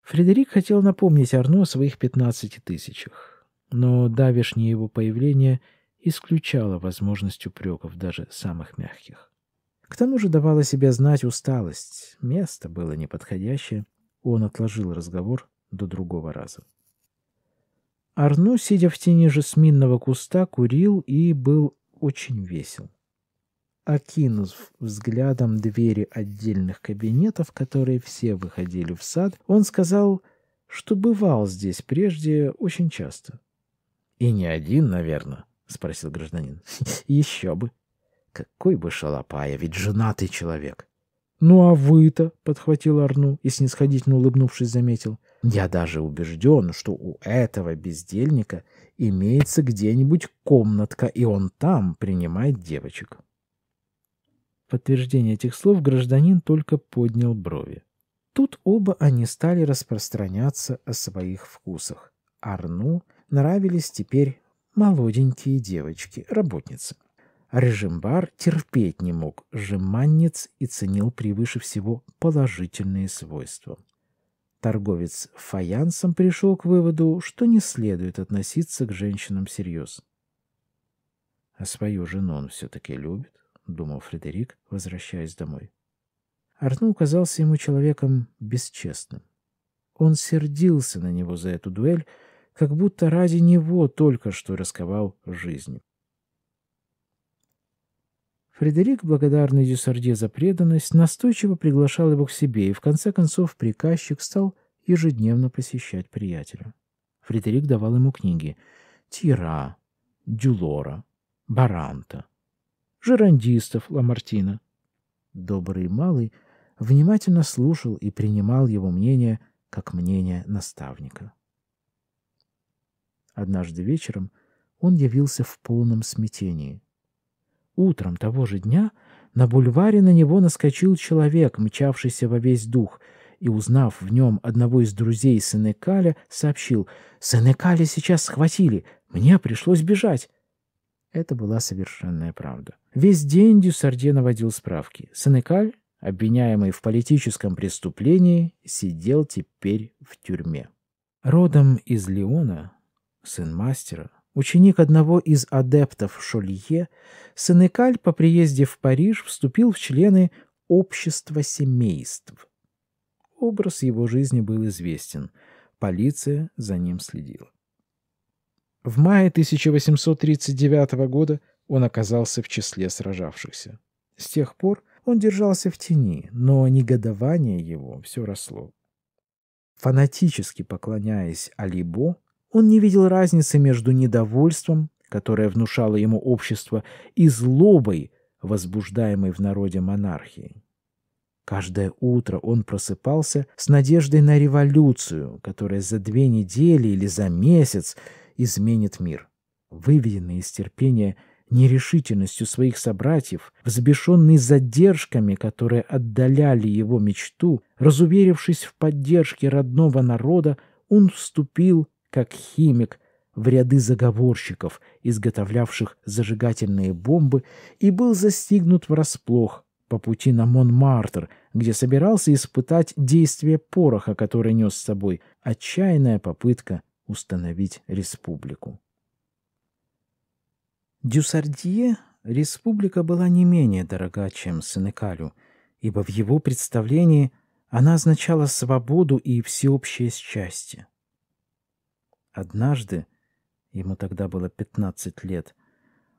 A: Фредерик хотел напомнить Арну о своих 15 тысячах, но давешнее его появление исключало возможность упреков даже самых мягких. К тому же давала себя знать усталость, место было неподходящее, он отложил разговор до другого раза. Арну, сидя в тени жасминного куста, курил и был очень весел. Окинув взглядом двери отдельных кабинетов, которые все выходили в сад, он сказал, что бывал здесь прежде очень часто. «И не один, наверное», — спросил гражданин. «Еще бы! Какой бы шалопая, а ведь женатый человек!» «Ну а вы-то?» — подхватил Арну и, снисходительно улыбнувшись, заметил. «Я даже убежден, что у этого бездельника имеется где-нибудь комнатка, и он там принимает девочек». В подтверждение этих слов гражданин только поднял брови. Тут оба они стали распространяться о своих вкусах. Арну нравились теперь молоденькие девочки, работницы. Режимбар терпеть не мог жеманниц и ценил превыше всего положительные свойства. Торговец фаянсом пришел к выводу, что не следует относиться к женщинам серьезно. «А свою жену он все-таки любит», — думал Фредерик, возвращаясь домой. Арну казался ему человеком бесчестным. Он сердился на него за эту дуэль, как будто ради него только что расковал жизнь. Фредерик, благодарный Дюсарде за преданность, настойчиво приглашал его к себе, и в конце концов приказчик стал ежедневно посещать приятеля. Фредерик давал ему книги Тира, Дюлора, Баранта, Жерандистов Ламартина. Добрый малый внимательно слушал и принимал его мнение как мнение наставника. Однажды вечером он явился в полном смятении. Утром того же дня на бульваре на него наскочил человек, мчавшийся во весь дух, и, узнав в нем одного из друзей Сенекаля, сообщил «Сенекаля сейчас схватили, мне пришлось бежать». Это была совершенная правда. Весь день Дюсарде наводил справки. Сенекаль, обвиняемый в политическом преступлении, сидел теперь в тюрьме. Родом из Леона, сын мастера, ученик одного из адептов Шолье, Сенекаль по приезде в Париж вступил в члены общества семейств. Образ его жизни был известен. Полиция за ним следила. В мае 1839 года он оказался в числе сражавшихся. С тех пор он держался в тени, но негодование его все росло. Фанатически поклоняясь Алибо, он не видел разницы между недовольством, которое внушало ему общество, и злобой, возбуждаемой в народе монархией. Каждое утро он просыпался с надеждой на революцию, которая за две недели или за месяц изменит мир. Выведенный из терпения нерешительностью своих собратьев, взбешенный задержками, которые отдаляли его мечту, разуверившись в поддержке родного народа, он вступил как химик, в ряды заговорщиков, изготовлявших зажигательные бомбы, и был застигнут врасплох по пути на Монмартр, где собирался испытать действие пороха, который нес с собой, отчаянная попытка установить республику. Дюсардье республика была не менее дорога, чем Сенекалю, ибо в его представлении она означала свободу и всеобщее счастье. Однажды, ему тогда было 15 лет,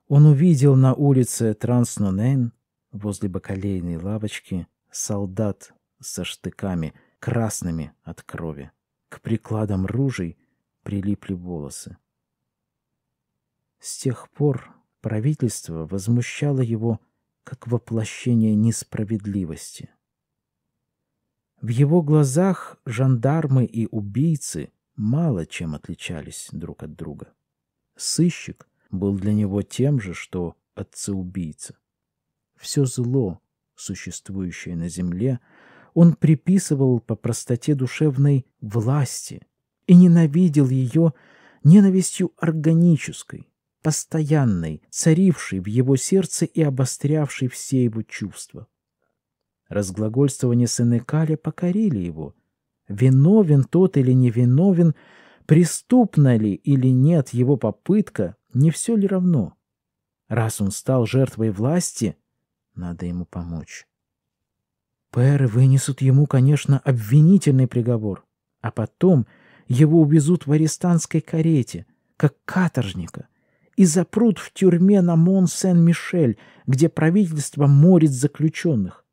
A: он увидел на улице Транснунейн возле бакалейной лавочки солдат со штыками, красными от крови. К прикладам ружей прилипли волосы. С тех пор правительство возмущало его как воплощение несправедливости. В его глазах жандармы и убийцы мало чем отличались друг от друга. Сыщик был для него тем же, что отца-убийца. Все зло, существующее на земле, он приписывал по простоте душевной власти и ненавидел ее ненавистью органической, постоянной, царившей в его сердце и обострявшей все его чувства. Разглагольствования сына Сенекаля покорили его — Виновен тот или не виновен, преступна ли или нет его попытка, не все ли равно? Раз он стал жертвой власти, надо ему помочь. Пэры вынесут ему, конечно, обвинительный приговор, а потом его увезут в арестантской карете, как каторжника, и запрут в тюрьме на Мон-Сен-Мишель, где правительство морит заключенных.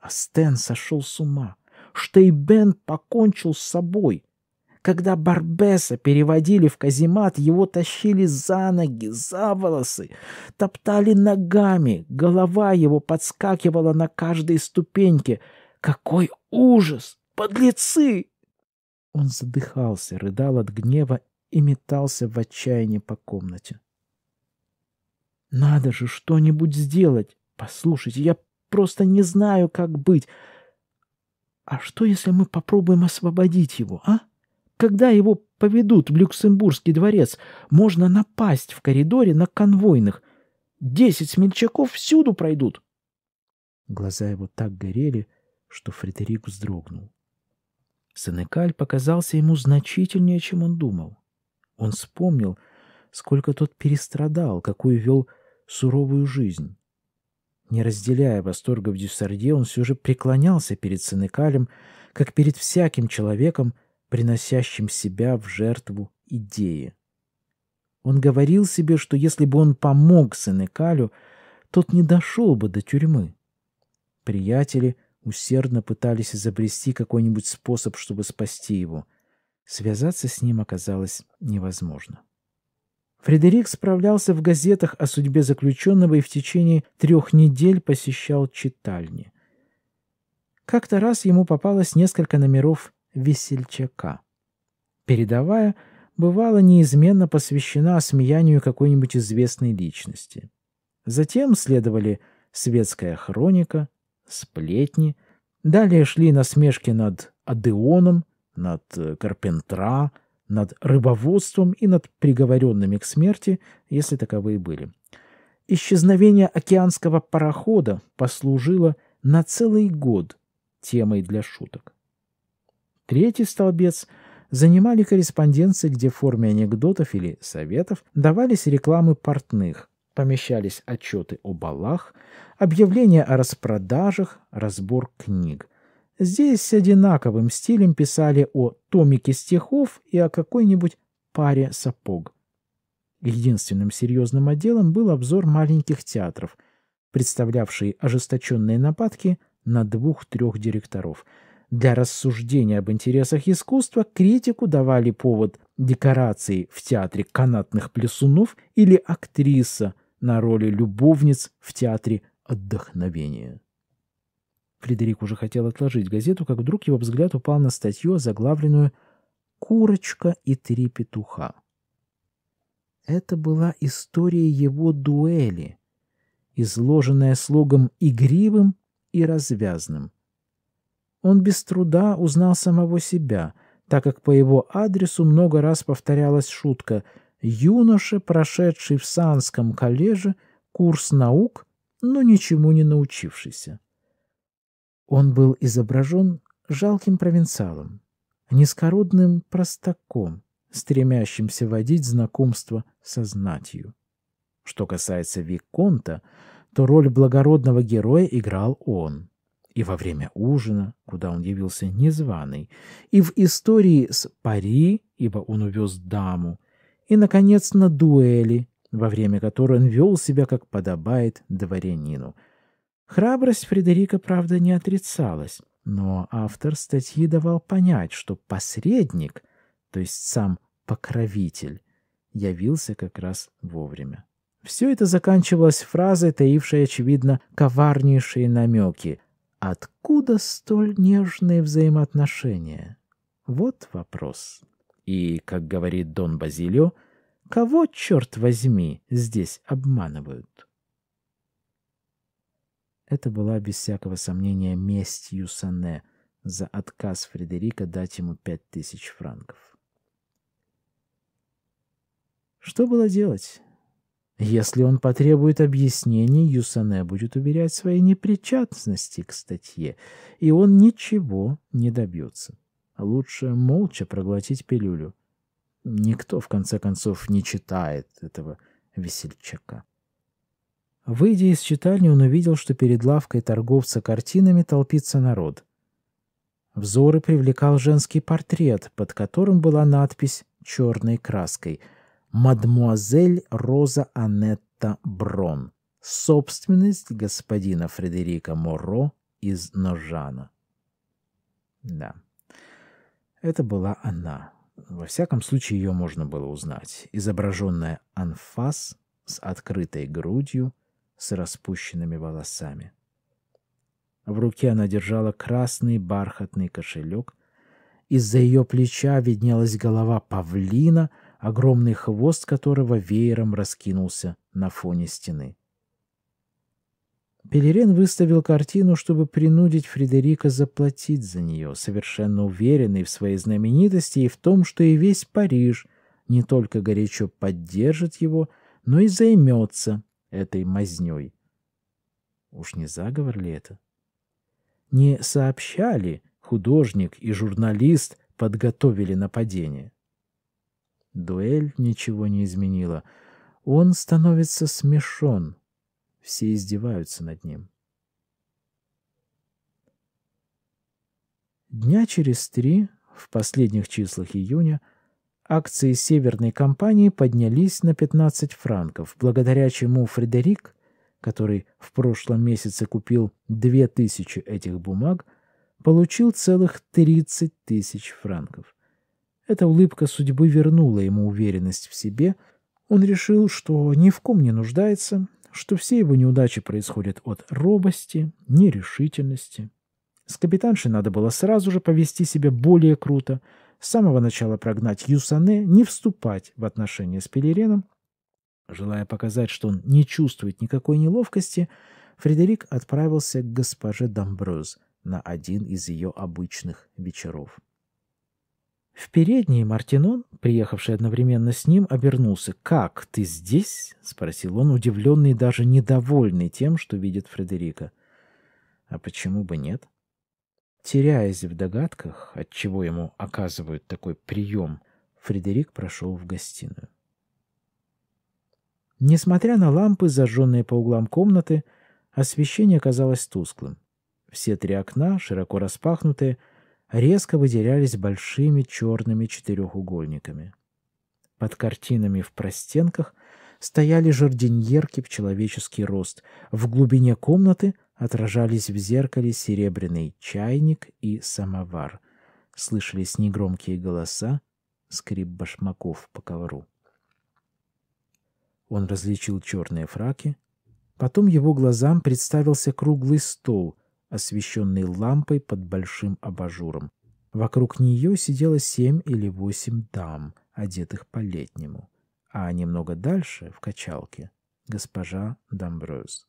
A: А Стэн сошел с ума. Что и Штейбен покончил с собой. Когда Барбеса переводили в каземат, его тащили за ноги, за волосы, топтали ногами, голова его подскакивала на каждой ступеньке. Какой ужас! Подлецы! Он задыхался, рыдал от гнева и метался в отчаянии по комнате. «Надо же что-нибудь сделать! Послушайте, я просто не знаю, как быть. А что, если мы попробуем освободить его, а? Когда его поведут в Люксембургский дворец, можно напасть в коридоре на конвойных. Десять смельчаков всюду пройдут. Глаза его так горели, что Фредерик вздрогнул. Сенекаль показался ему значительнее, чем он думал. Он вспомнил, сколько тот перестрадал, какую вел суровую жизнь. Не разделяя восторга в Дюссарде, он все же преклонялся перед Сенекалем, как перед всяким человеком, приносящим себя в жертву идеи. Он говорил себе, что если бы он помог Сенекалю, тот не дошел бы до тюрьмы. Приятели усердно пытались изобрести какой-нибудь способ, чтобы спасти его. Связаться с ним оказалось невозможно. Фредерик справлялся в газетах о судьбе заключенного и в течение трех недель посещал читальни. Как-то раз ему попалось несколько номеров «Весельчака». Передовая бывала неизменно посвящена осмеянию какой-нибудь известной личности. Затем следовали «Светская хроника», «Сплетни», далее шли насмешки над Адеоном, над Карпентра – над рыбоводством и над приговоренными к смерти, если таковые были. Исчезновение океанского парохода послужило на целый год темой для шуток. Третий столбец занимали корреспонденции, где в форме анекдотов или советов давались рекламы портных, помещались отчеты о балах, объявления о распродажах, разбор книг – Здесь с одинаковым стилем писали о томике стихов и о какой-нибудь паре сапог. Единственным серьезным отделом был обзор маленьких театров, представлявшие ожесточенные нападки на двух-трех директоров. Для рассуждения об интересах искусства критику давали повод декорации в театре канатных плесунов или актриса на роли любовниц в театре отдохновения. Фредерик уже хотел отложить газету, как вдруг его взгляд упал на статью, заглавленную «Курочка и три петуха». Это была история его дуэли, изложенная слогом игривым и развязным. Он без труда узнал самого себя, так как по его адресу много раз повторялась шутка «Юноша, прошедший в Санском коллеже курс наук, но ничему не научившийся». Он был изображен жалким провинциалом, низкородным простаком, стремящимся водить знакомство со знатью. Что касается Виконта, то роль благородного героя играл он. И во время ужина, куда он явился незваный, и в истории с Пари, ибо он увез даму, и, наконец, на дуэли, во время которой он вел себя, как подобает дворянину, Храбрость Фредерика, правда, не отрицалась, но автор статьи давал понять, что посредник, то есть сам покровитель, явился как раз вовремя. Все это заканчивалось фразой, таившей, очевидно, коварнейшие намеки. Откуда столь нежные взаимоотношения? Вот вопрос. И, как говорит Дон Базилио, кого, черт возьми, здесь обманывают? Это была, без всякого сомнения, месть Юсане за отказ Фредерика дать ему пять тысяч франков. Что было делать? Если он потребует объяснений, Юсане будет уверять своей непричастности к статье, и он ничего не добьется. Лучше молча проглотить пилюлю. Никто, в конце концов, не читает этого весельчака. Выйдя из читальни, он увидел, что перед лавкой торговца картинами толпится народ. Взоры привлекал женский портрет, под которым была надпись черной краской «Мадмуазель Роза Анетта Брон. Собственность господина Фредерика Моро из Ножана». Да, это была она. Во всяком случае, ее можно было узнать. Изображенная анфас с открытой грудью — с распущенными волосами. В руке она держала красный бархатный кошелек. Из-за ее плеча виднелась голова павлина, огромный хвост которого веером раскинулся на фоне стены. Пелерен выставил картину, чтобы принудить Фредерика заплатить за нее, совершенно уверенный в своей знаменитости и в том, что и весь Париж не только горячо поддержит его, но и займется этой мазнёй. Уж не заговор ли это? Не сообщали художник и журналист подготовили нападение. Дуэль ничего не изменила. Он становится смешон. Все издеваются над ним. Дня через три, в последних числах июня, акции Северной компании поднялись на 15 франков, благодаря чему Фредерик, который в прошлом месяце купил 2000 этих бумаг, получил целых 30 тысяч франков. Эта улыбка судьбы вернула ему уверенность в себе. Он решил, что ни в ком не нуждается, что все его неудачи происходят от робости, нерешительности. С капитаншей надо было сразу же повести себя более круто — с самого начала прогнать Юсане, не вступать в отношения с Пелереном. Желая показать, что он не чувствует никакой неловкости, Фредерик отправился к госпоже Дамброз на один из ее обычных вечеров. В передней Мартинон, приехавший одновременно с ним, обернулся. «Как, ты здесь?» — спросил он, удивленный и даже недовольный тем, что видит Фредерика. «А почему бы нет?» Теряясь в догадках, от чего ему оказывают такой прием, Фредерик прошел в гостиную. Несмотря на лампы, зажженные по углам комнаты, освещение казалось тусклым. Все три окна, широко распахнутые, резко выделялись большими черными четырехугольниками. Под картинами в простенках стояли жардиньерки в человеческий рост. В глубине комнаты Отражались в зеркале серебряный чайник и самовар. Слышались негромкие голоса, скрип башмаков по ковру. Он различил черные фраки. Потом его глазам представился круглый стол, освещенный лампой под большим абажуром. Вокруг нее сидело семь или восемь дам, одетых по-летнему. А немного дальше, в качалке, госпожа Дамбрёз.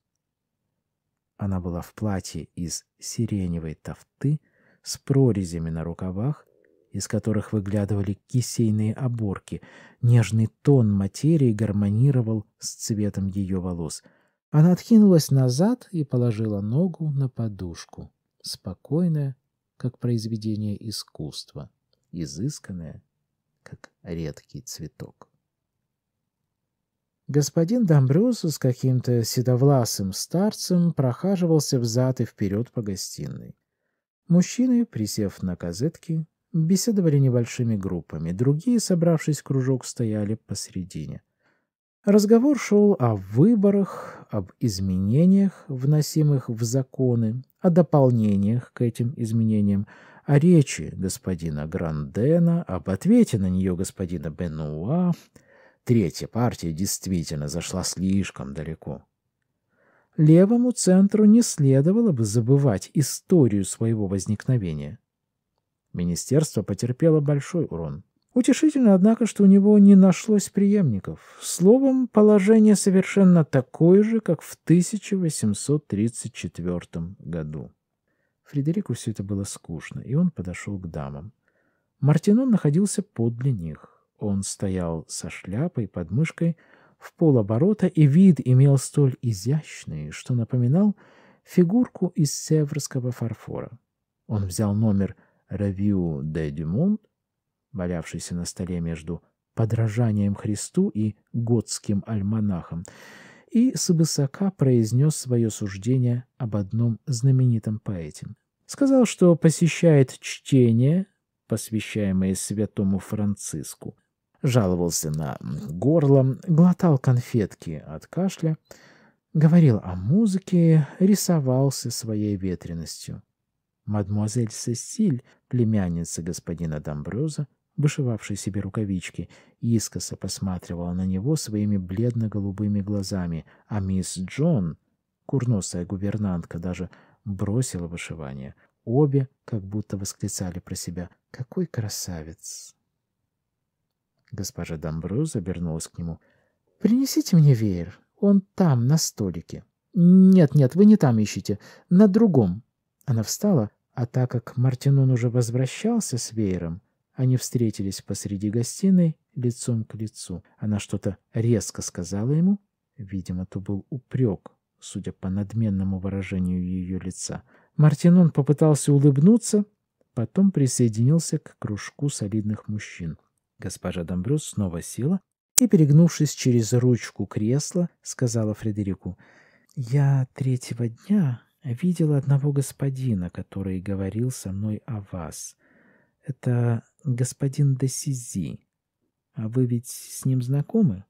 A: Она была в платье из сиреневой тафты с прорезями на рукавах, из которых выглядывали кисейные оборки. Нежный тон материи гармонировал с цветом ее волос. Она откинулась назад и положила ногу на подушку, спокойная, как произведение искусства, изысканная, как редкий цветок. Господин Домбрюсу с каким-то седовласым старцем прохаживался взад и вперед по гостиной. Мужчины, присев на козетки, беседовали небольшими группами, другие, собравшись в кружок, стояли посередине. Разговор шел о выборах, об изменениях, вносимых в законы, о дополнениях к этим изменениям, о речи господина Грандена, об ответе на нее господина Бенуа — Третья партия действительно зашла слишком далеко. Левому центру не следовало бы забывать историю своего возникновения. Министерство потерпело большой урон. Утешительно, однако, что у него не нашлось преемников. Словом, положение совершенно такое же, как в 1834 году. Фредерику все это было скучно, и он подошел к дамам. Мартинон находился подле них. Он стоял со шляпой под мышкой в полоборота, и вид имел столь изящный, что напоминал фигурку из северского фарфора. Он взял номер «Ревью де Дюмонт», валявшийся на столе между подражанием Христу и готским альманахом, и с свысока произнес свое суждение об одном знаменитом поэте. Сказал, что посещает чтение, посвящаемое святому Франциску жаловался на горло, глотал конфетки от кашля, говорил о музыке, рисовался своей ветренностью. Мадмуазель Сесиль, племянница господина Домброза, вышивавшая себе рукавички, искоса посматривала на него своими бледно-голубыми глазами, а мисс Джон, курносая гувернантка, даже бросила вышивание. Обе как будто восклицали про себя «Какой красавец!» Госпожа Домбрус обернулась к нему. «Принесите мне веер. Он там, на столике». «Нет-нет, вы не там ищите. На другом». Она встала, а так как Мартинон уже возвращался с веером, они встретились посреди гостиной лицом к лицу. Она что-то резко сказала ему. Видимо, то был упрек, судя по надменному выражению ее лица. Мартинон попытался улыбнуться, потом присоединился к кружку солидных мужчин. Госпожа Домбрюс снова села и, перегнувшись через ручку кресла, сказала Фредерику, «Я третьего дня видела одного господина, который говорил со мной о вас. Это господин Досизи. А вы ведь с ним знакомы?»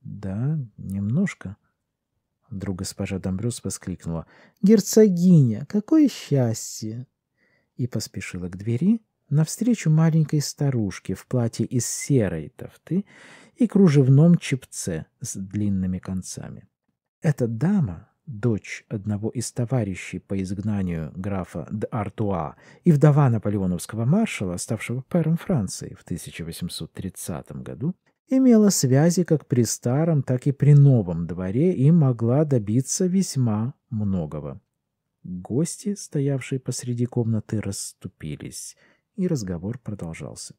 A: «Да, немножко». Вдруг госпожа Домбрюс воскликнула, «Герцогиня, какое счастье!» и поспешила к двери, навстречу маленькой старушке в платье из серой тофты и кружевном чепце с длинными концами. Эта дама, дочь одного из товарищей по изгнанию графа Д'Артуа и вдова наполеоновского маршала, ставшего пэром Франции в 1830 году, имела связи как при старом, так и при новом дворе и могла добиться весьма многого. Гости, стоявшие посреди комнаты, расступились — и разговор продолжался.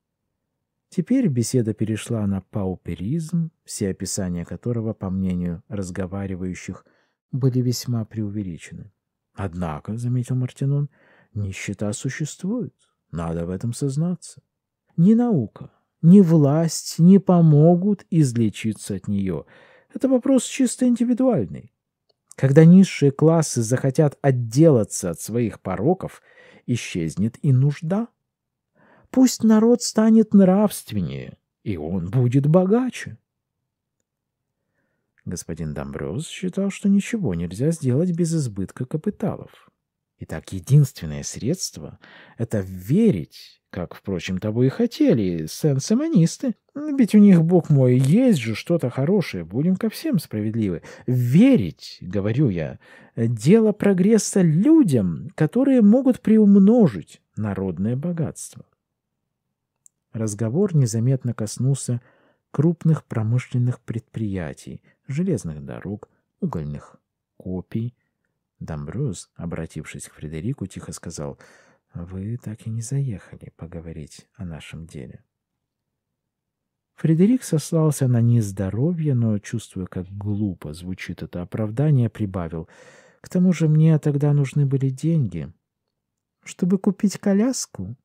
A: Теперь беседа перешла на пауперизм, все описания которого, по мнению разговаривающих, были весьма преувеличены. «Однако», — заметил Мартинон, — «нищета существует, надо в этом сознаться. Ни наука, ни власть не помогут излечиться от нее. Это вопрос чисто индивидуальный. Когда низшие классы захотят отделаться от своих пороков, исчезнет и нужда». Пусть народ станет нравственнее, и он будет богаче. Господин Домбрёз считал, что ничего нельзя сделать без избытка капиталов. Итак, единственное средство — это верить, как, впрочем, того и хотели сен Ведь у них, бог мой, есть же что-то хорошее, будем ко всем справедливы. Верить, говорю я, дело прогресса людям, которые могут приумножить народное богатство. Разговор незаметно коснулся крупных промышленных предприятий, железных дорог, угольных копий. Домбрюс, обратившись к Фредерику, тихо сказал, «Вы так и не заехали поговорить о нашем деле». Фредерик сослался на низ здоровья, но, чувствуя, как глупо звучит это оправдание, прибавил, «К тому же мне тогда нужны были деньги». «Чтобы купить коляску?»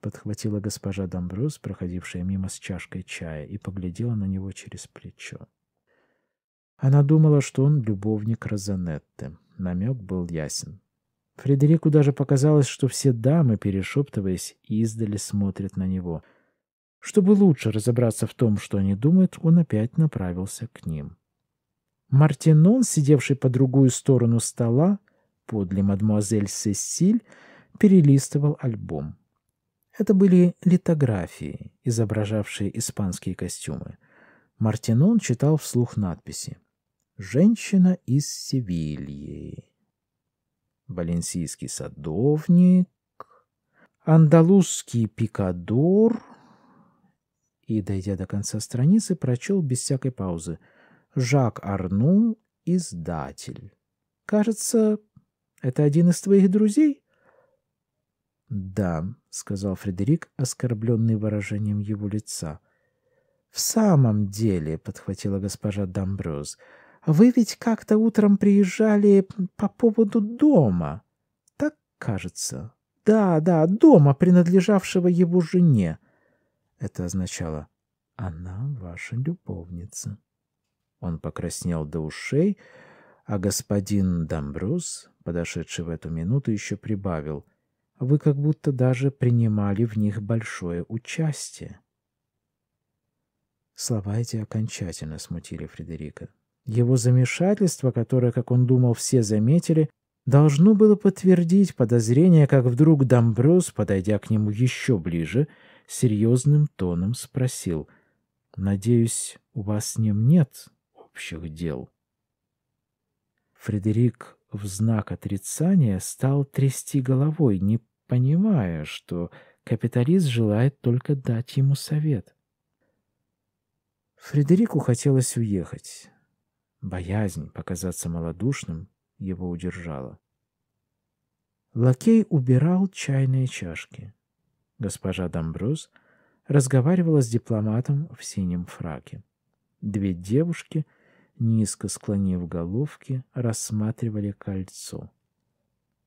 A: Подхватила госпожа Домбрус, проходившая мимо с чашкой чая, и поглядела на него через плечо. Она думала, что он любовник Розанетты. Намек был ясен. Фредерику даже показалось, что все дамы, перешептываясь, издали смотрят на него. Чтобы лучше разобраться в том, что они думают, он опять направился к ним. Мартинон, сидевший по другую сторону стола, подле мадемуазель Сесиль, перелистывал альбом. Это были литографии, изображавшие испанские костюмы. Мартинон читал вслух надписи. «Женщина из Севильи». «Валенсийский садовник», «Андалузский пикадор» и, дойдя до конца страницы, прочел без всякой паузы «Жак Арну, издатель». «Кажется, это один из твоих друзей?» «Да», — сказал Фредерик, оскорбленный выражением его лица. «В самом деле», — подхватила госпожа Дамбрюз, — «вы ведь как-то утром приезжали по поводу дома. Так кажется. Да, да, дома, принадлежавшего его жене». Это означало «Она ваша любовница». Он покраснел до ушей, а господин Дамбрюз, подошедший в эту минуту, еще прибавил — вы как будто даже принимали в них большое участие. Слова эти окончательно смутили Фредерика. Его замешательство, которое, как он думал, все заметили, должно было подтвердить подозрение, как вдруг Домброс, подойдя к нему еще ближе, серьезным тоном спросил. «Надеюсь, у вас с ним нет общих дел?» Фредерик в знак отрицания стал трясти головой, не понимая, что капиталист желает только дать ему совет. Фредерику хотелось уехать. Боязнь показаться малодушным его удержала. Лакей убирал чайные чашки. Госпожа Домбрюс разговаривала с дипломатом в синем фраке. Две девушки, низко склонив головки, рассматривали кольцо.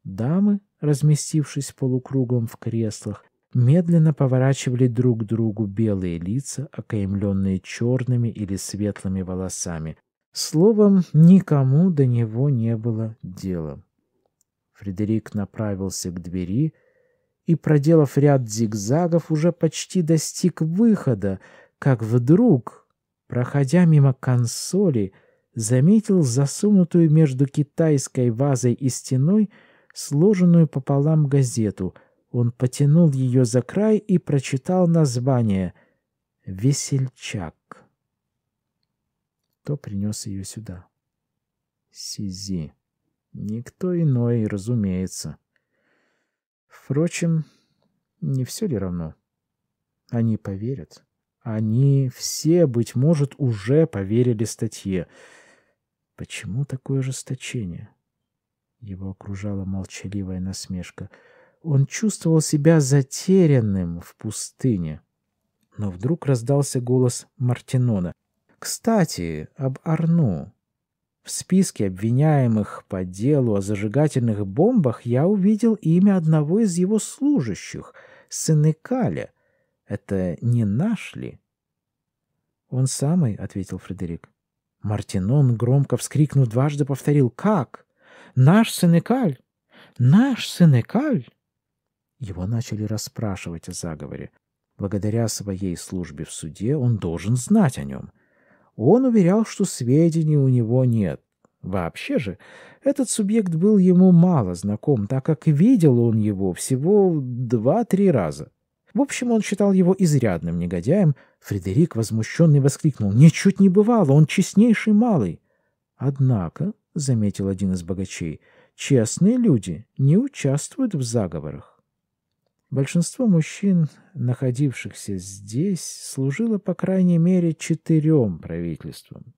A: Дамы, разместившись полукругом в креслах, медленно поворачивали друг к другу белые лица, окаемленные черными или светлыми волосами. Словом, никому до него не было дела. Фредерик направился к двери и, проделав ряд зигзагов, уже почти достиг выхода, как вдруг, проходя мимо консоли, заметил засунутую между китайской вазой и стеной сложенную пополам газету. Он потянул ее за край и прочитал название «Весельчак». Кто принес ее сюда? Сизи. Никто иной, разумеется. Впрочем, не все ли равно? Они поверят. Они все, быть может, уже поверили статье. Почему такое ожесточение? Его окружала молчаливая насмешка. Он чувствовал себя затерянным в пустыне. Но вдруг раздался голос Мартинона. «Кстати, об Арну. В списке обвиняемых по делу о зажигательных бомбах я увидел имя одного из его служащих, сына Сенекаля. Это не нашли? «Он самый», — ответил Фредерик. Мартинон, громко вскрикнув дважды, повторил «Как?» Наш Сенекаль! Наш Сенекаль!» Его начали расспрашивать о заговоре. Благодаря своей службе в суде он должен знать о нем. Он уверял, что сведений у него нет. Вообще же, этот субъект был ему мало знаком, так как видел он его всего два-три раза. В общем, он считал его изрядным негодяем. Фредерик, возмущенный, воскликнул. «Ничуть не бывало, он честнейший малый!» Однако, — заметил один из богачей, — честные люди не участвуют в заговорах. Большинство мужчин, находившихся здесь, служило по крайней мере четырем правительствам.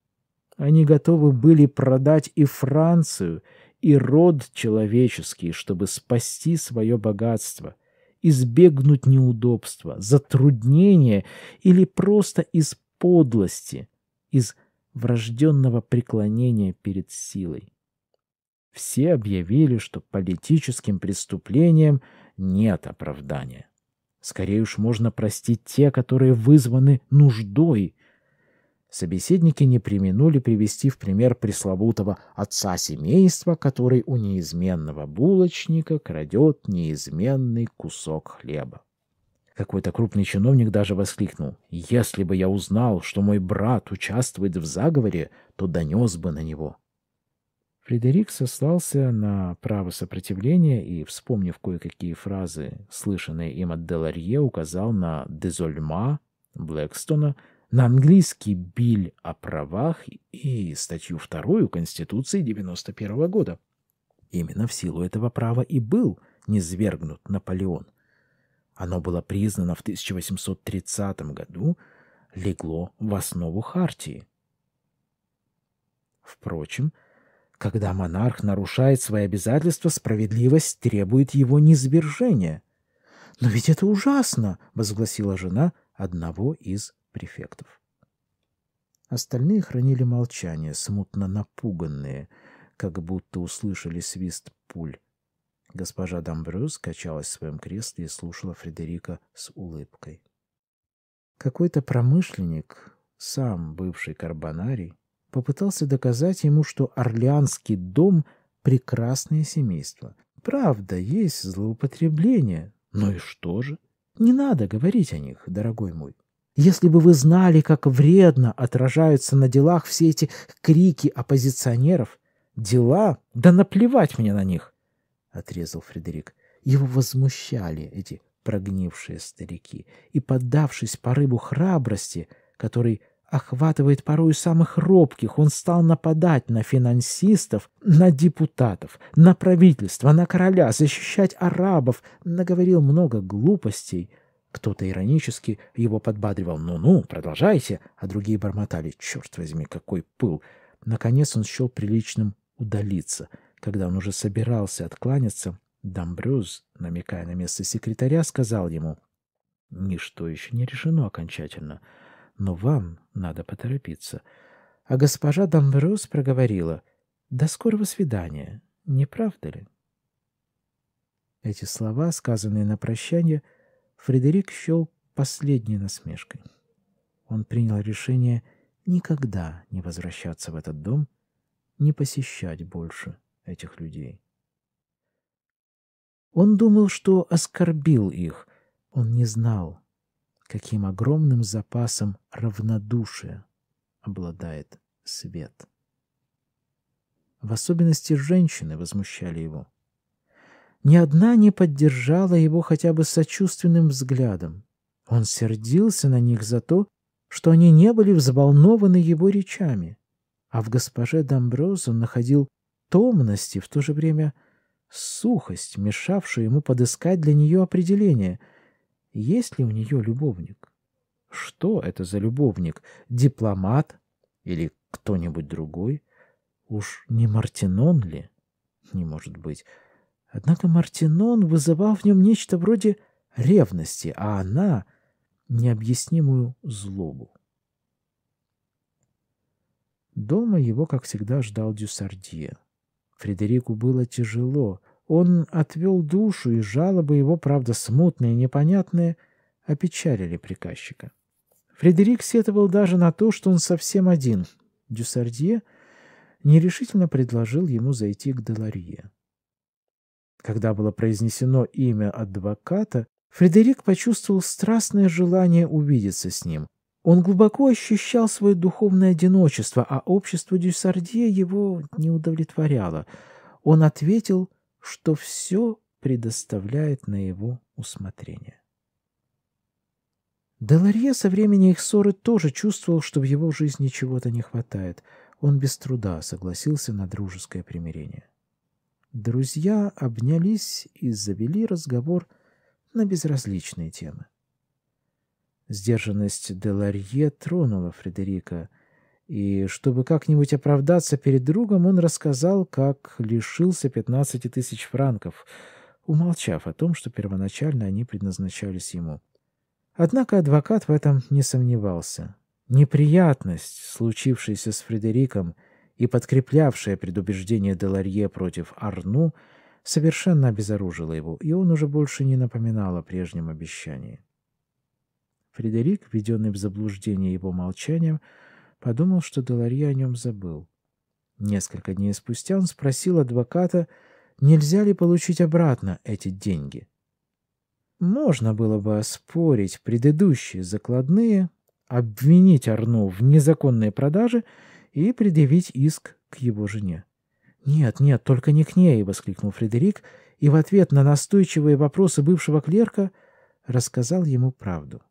A: Они готовы были продать и Францию, и род человеческий, чтобы спасти свое богатство, избегнуть неудобства, затруднения или просто из подлости, из врожденного преклонения перед силой. Все объявили, что политическим преступлениям нет оправдания. Скорее уж можно простить те, которые вызваны нуждой. Собеседники не применули привести в пример пресловутого отца семейства, который у неизменного булочника крадет неизменный кусок хлеба. Какой-то крупный чиновник даже воскликнул. «Если бы я узнал, что мой брат участвует в заговоре, то донес бы на него». Фредерик сослался на право сопротивления и, вспомнив кое-какие фразы, слышанные им от Деларье, указал на Дезольма, Блэкстона, на английский «Биль о правах» и статью вторую Конституции 91 года. Именно в силу этого права и был низвергнут Наполеон. Оно было признано в 1830 году, легло в основу хартии. Впрочем, когда монарх нарушает свои обязательства, справедливость требует его низвержения. «Но ведь это ужасно!» — возгласила жена одного из префектов. Остальные хранили молчание, смутно напуганные, как будто услышали свист пуль. Госпожа Дамбрюс качалась в своем кресле и слушала Фредерика с улыбкой. Какой-то промышленник, сам бывший карбонарий, попытался доказать ему, что Орлеанский дом – прекрасное семейство. Правда, есть злоупотребление, но и что же? Не надо говорить о них, дорогой мой. Если бы вы знали, как вредно отражаются на делах все эти крики оппозиционеров, дела, да наплевать мне на них отрезал Фредерик. Его возмущали эти прогнившие старики, и, поддавшись порыву храбрости, который охватывает порою самых робких, он стал нападать на финансистов, на депутатов, на правительство, на короля, защищать арабов, наговорил много глупостей. Кто-то иронически его подбадривал «Ну-ну, продолжайте», а другие бормотали «Черт возьми, какой пыл!». Наконец он счел приличным удалиться — когда он уже собирался откланяться, Домбрюз, намекая на место секретаря, сказал ему «Ничто еще не решено окончательно, но вам надо поторопиться». А госпожа Домбрюз проговорила «До скорого свидания, не правда ли?» Эти слова, сказанные на прощание, Фредерик счел последней насмешкой. Он принял решение никогда не возвращаться в этот дом, не посещать больше этих людей. Он думал, что оскорбил их. Он не знал, каким огромным запасом равнодушия обладает свет. В особенности женщины возмущали его. Ни одна не поддержала его хотя бы сочувственным взглядом. Он сердился на них за то, что они не были взволнованы его речами, а в госпоже Домброзу находил томность и в то же время сухость, мешавшую ему подыскать для нее определение. Есть ли у нее любовник? Что это за любовник? Дипломат или кто-нибудь другой? Уж не Мартинон ли? Не может быть. Однако Мартинон вызывал в нем нечто вроде ревности, а она — необъяснимую злобу. Дома его, как всегда, ждал Дюсардье. Фредерику было тяжело. Он отвел душу, и жалобы его, правда, смутные и непонятные, опечалили приказчика. Фредерик сетовал даже на то, что он совсем один. Дюсардье нерешительно предложил ему зайти к Деларье. Когда было произнесено имя адвоката, Фредерик почувствовал страстное желание увидеться с ним. Он глубоко ощущал свое духовное одиночество, а общество Дюсардье его не удовлетворяло. Он ответил, что все предоставляет на его усмотрение. Деларье со времени их ссоры тоже чувствовал, что в его жизни чего-то не хватает. Он без труда согласился на дружеское примирение. Друзья обнялись и завели разговор на безразличные темы. Сдержанность Деларье тронула Фредерика, и, чтобы как-нибудь оправдаться перед другом, он рассказал, как лишился 15 тысяч франков, умолчав о том, что первоначально они предназначались ему. Однако адвокат в этом не сомневался. Неприятность, случившаяся с Фредериком и подкреплявшая предубеждение Деларье против Арну, совершенно обезоружила его, и он уже больше не напоминал о прежнем обещании. Фредерик, введенный в заблуждение его молчанием, подумал, что Делари о нем забыл. Несколько дней спустя он спросил адвоката, нельзя ли получить обратно эти деньги. Можно было бы оспорить предыдущие закладные, обвинить Арну в незаконной продаже и предъявить иск к его жене. «Нет, нет, только не к ней!» — воскликнул Фредерик, и в ответ на настойчивые вопросы бывшего клерка рассказал ему правду.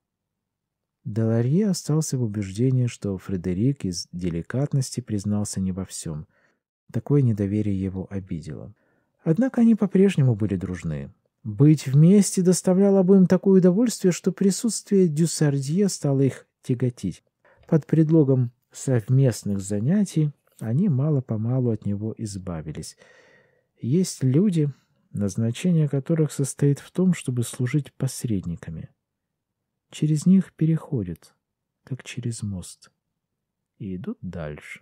A: Деларье остался в убеждении, что Фредерик из деликатности признался не во всем. Такое недоверие его обидело. Однако они по-прежнему были дружны. Быть вместе доставляло им такое удовольствие, что присутствие Дюсардье стало их тяготить. Под предлогом совместных занятий они мало-помалу от него избавились. Есть люди, назначение которых состоит в том, чтобы служить посредниками через них переходят, как через мост, и идут дальше.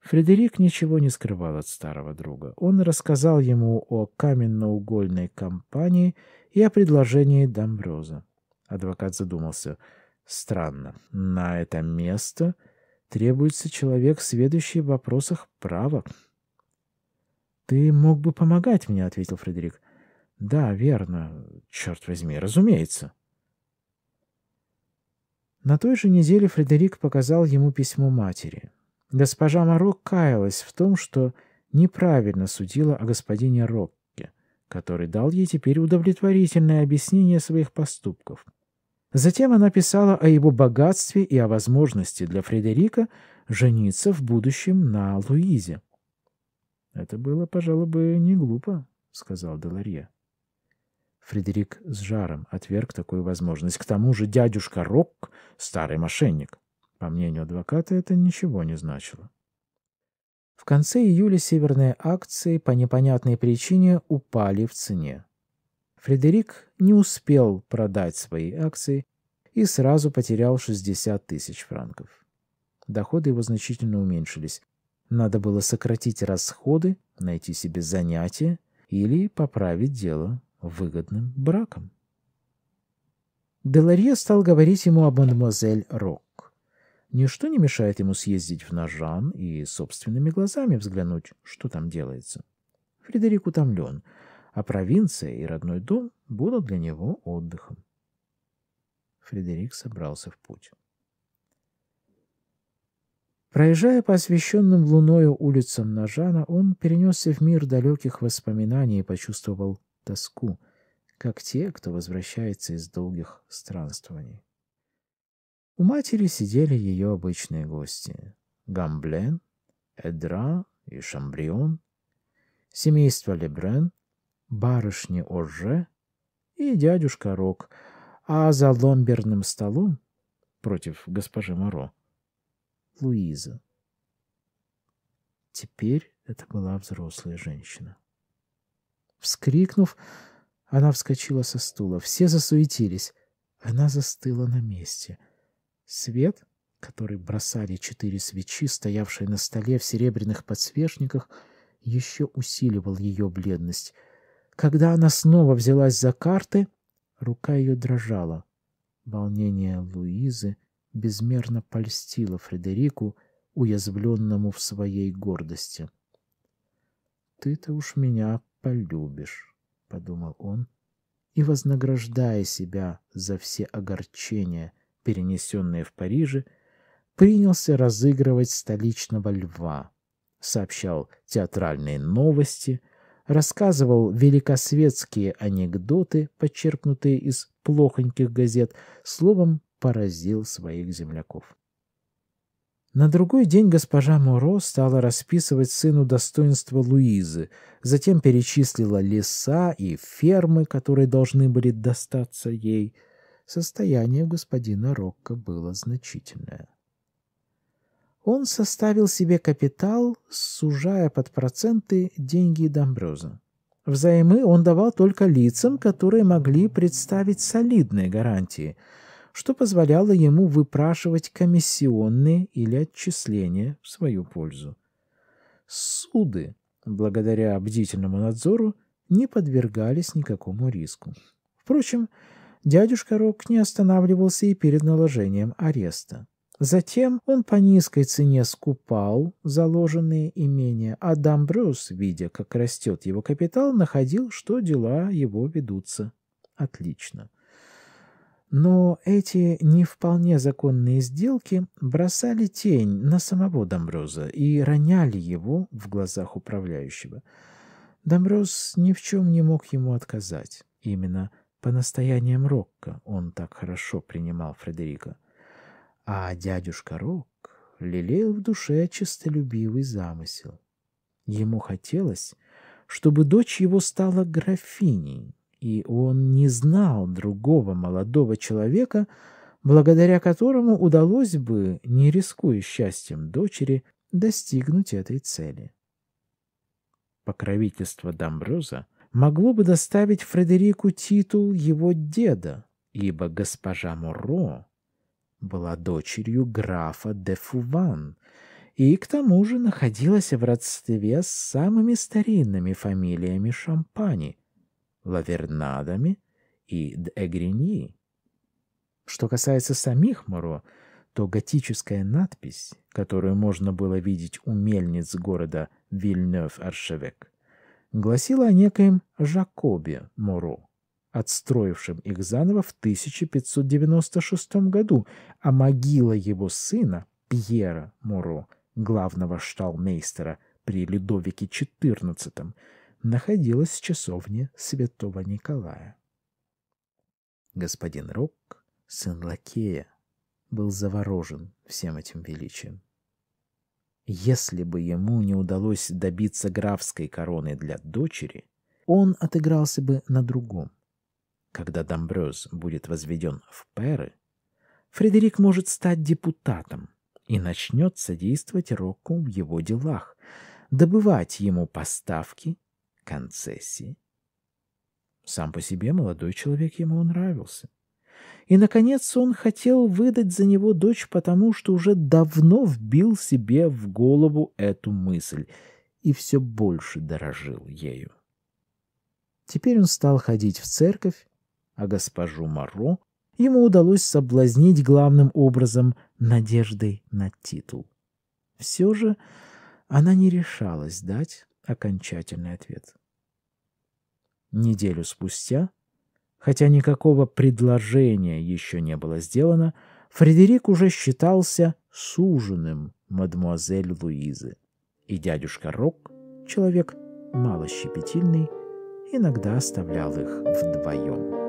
A: Фредерик ничего не скрывал от старого друга. Он рассказал ему о каменноугольной компании и о предложении Домброза. Адвокат задумался. Странно. На это место требуется человек, сведущий в вопросах права. «Ты мог бы помогать мне», — ответил Фредерик. Да, верно. Черт возьми, разумеется. На той же неделе Фредерик показал ему письмо матери. Госпожа Моро каялась в том, что неправильно судила о господине Рокке, который дал ей теперь удовлетворительное объяснение своих поступков. Затем она писала о его богатстве и о возможности для Фредерика жениться в будущем на Луизе. «Это было, пожалуй, бы не глупо», — сказал Деларье. Фредерик с жаром отверг такую возможность. К тому же дядюшка Рок — старый мошенник. По мнению адвоката, это ничего не значило. В конце июля северные акции по непонятной причине упали в цене. Фредерик не успел продать свои акции и сразу потерял 60 тысяч франков. Доходы его значительно уменьшились. Надо было сократить расходы, найти себе занятие или поправить дело выгодным браком. Деларье стал говорить ему о мадемуазель Рок. Ничто не мешает ему съездить в Нажан и собственными глазами взглянуть, что там делается. Фредерик утомлен, а провинция и родной дом будут для него отдыхом. Фредерик собрался в путь. Проезжая по освещенным луною улицам Нажана, он перенесся в мир далеких воспоминаний и почувствовал тоску, как те, кто возвращается из долгих странствований. У матери сидели ее обычные гости — Гамблен, Эдра и Шамбрион, семейство Лебрен, барышни Орже и дядюшка Рок, а за ломберным столом против госпожи Моро — Луиза. Теперь это была взрослая женщина. Вскрикнув, она вскочила со стула. Все засуетились. Она застыла на месте. Свет, который бросали четыре свечи, стоявшие на столе в серебряных подсвечниках, еще усиливал ее бледность. Когда она снова взялась за карты, рука ее дрожала. Волнение Луизы безмерно польстило Фредерику, уязвленному в своей гордости. «Ты-то уж меня полюбишь», — подумал он, и, вознаграждая себя за все огорчения, перенесенные в Париже, принялся разыгрывать столичного льва, сообщал театральные новости, рассказывал великосветские анекдоты, подчеркнутые из плохоньких газет, словом, поразил своих земляков. На другой день госпожа Моро стала расписывать сыну достоинства Луизы, затем перечислила леса и фермы, которые должны были достаться ей. Состояние господина Рокко было значительное. Он составил себе капитал, сужая под проценты деньги Домброза. Взаймы он давал только лицам, которые могли представить солидные гарантии – что позволяло ему выпрашивать комиссионные или отчисления в свою пользу. Суды, благодаря бдительному надзору, не подвергались никакому риску. Впрочем, дядюшка Рок не останавливался и перед наложением ареста. Затем он по низкой цене скупал заложенные имения, а Дамбрус, видя, как растет его капитал, находил, что дела его ведутся отлично. Но эти не вполне законные сделки бросали тень на самого Домброза и роняли его в глазах управляющего. Домброз ни в чем не мог ему отказать. Именно по настояниям Рокко он так хорошо принимал Фредерика. А дядюшка Рок лелеял в душе честолюбивый замысел. Ему хотелось, чтобы дочь его стала графиней, и он не знал другого молодого человека, благодаря которому удалось бы, не рискуя счастьем дочери, достигнуть этой цели. Покровительство Домброза могло бы доставить Фредерику титул его деда, ибо госпожа Муро была дочерью графа де Фуван и к тому же находилась в родстве с самыми старинными фамилиями Шампани, Лавернадами и Д'Эгриньи. Что касается самих Моро, то готическая надпись, которую можно было видеть у мельниц города Вильнёв-Аршевек, гласила о некоем Жакобе Моро, отстроившем их заново в 1596 году, а могила его сына Пьера Моро, главного шталмейстера при Людовике XIV, находилась часовня святого Николая. Господин Рок, сын Лакея, был заворожен всем этим величием. Если бы ему не удалось добиться графской короны для дочери, он отыгрался бы на другом. Когда Домбрёз будет возведен в Перы, Фредерик может стать депутатом и начнет содействовать Року в его делах, добывать ему поставки концессии. Сам по себе молодой человек ему нравился. И, наконец, он хотел выдать за него дочь, потому что уже давно вбил себе в голову эту мысль и все больше дорожил ею. Теперь он стал ходить в церковь, а госпожу Маро ему удалось соблазнить главным образом надеждой на титул. Все же она не решалась дать окончательный ответ. Неделю спустя, хотя никакого предложения еще не было сделано, Фредерик уже считался суженым мадмуазель Луизы. И дядюшка Рок, человек малощепетильный, иногда оставлял их вдвоем.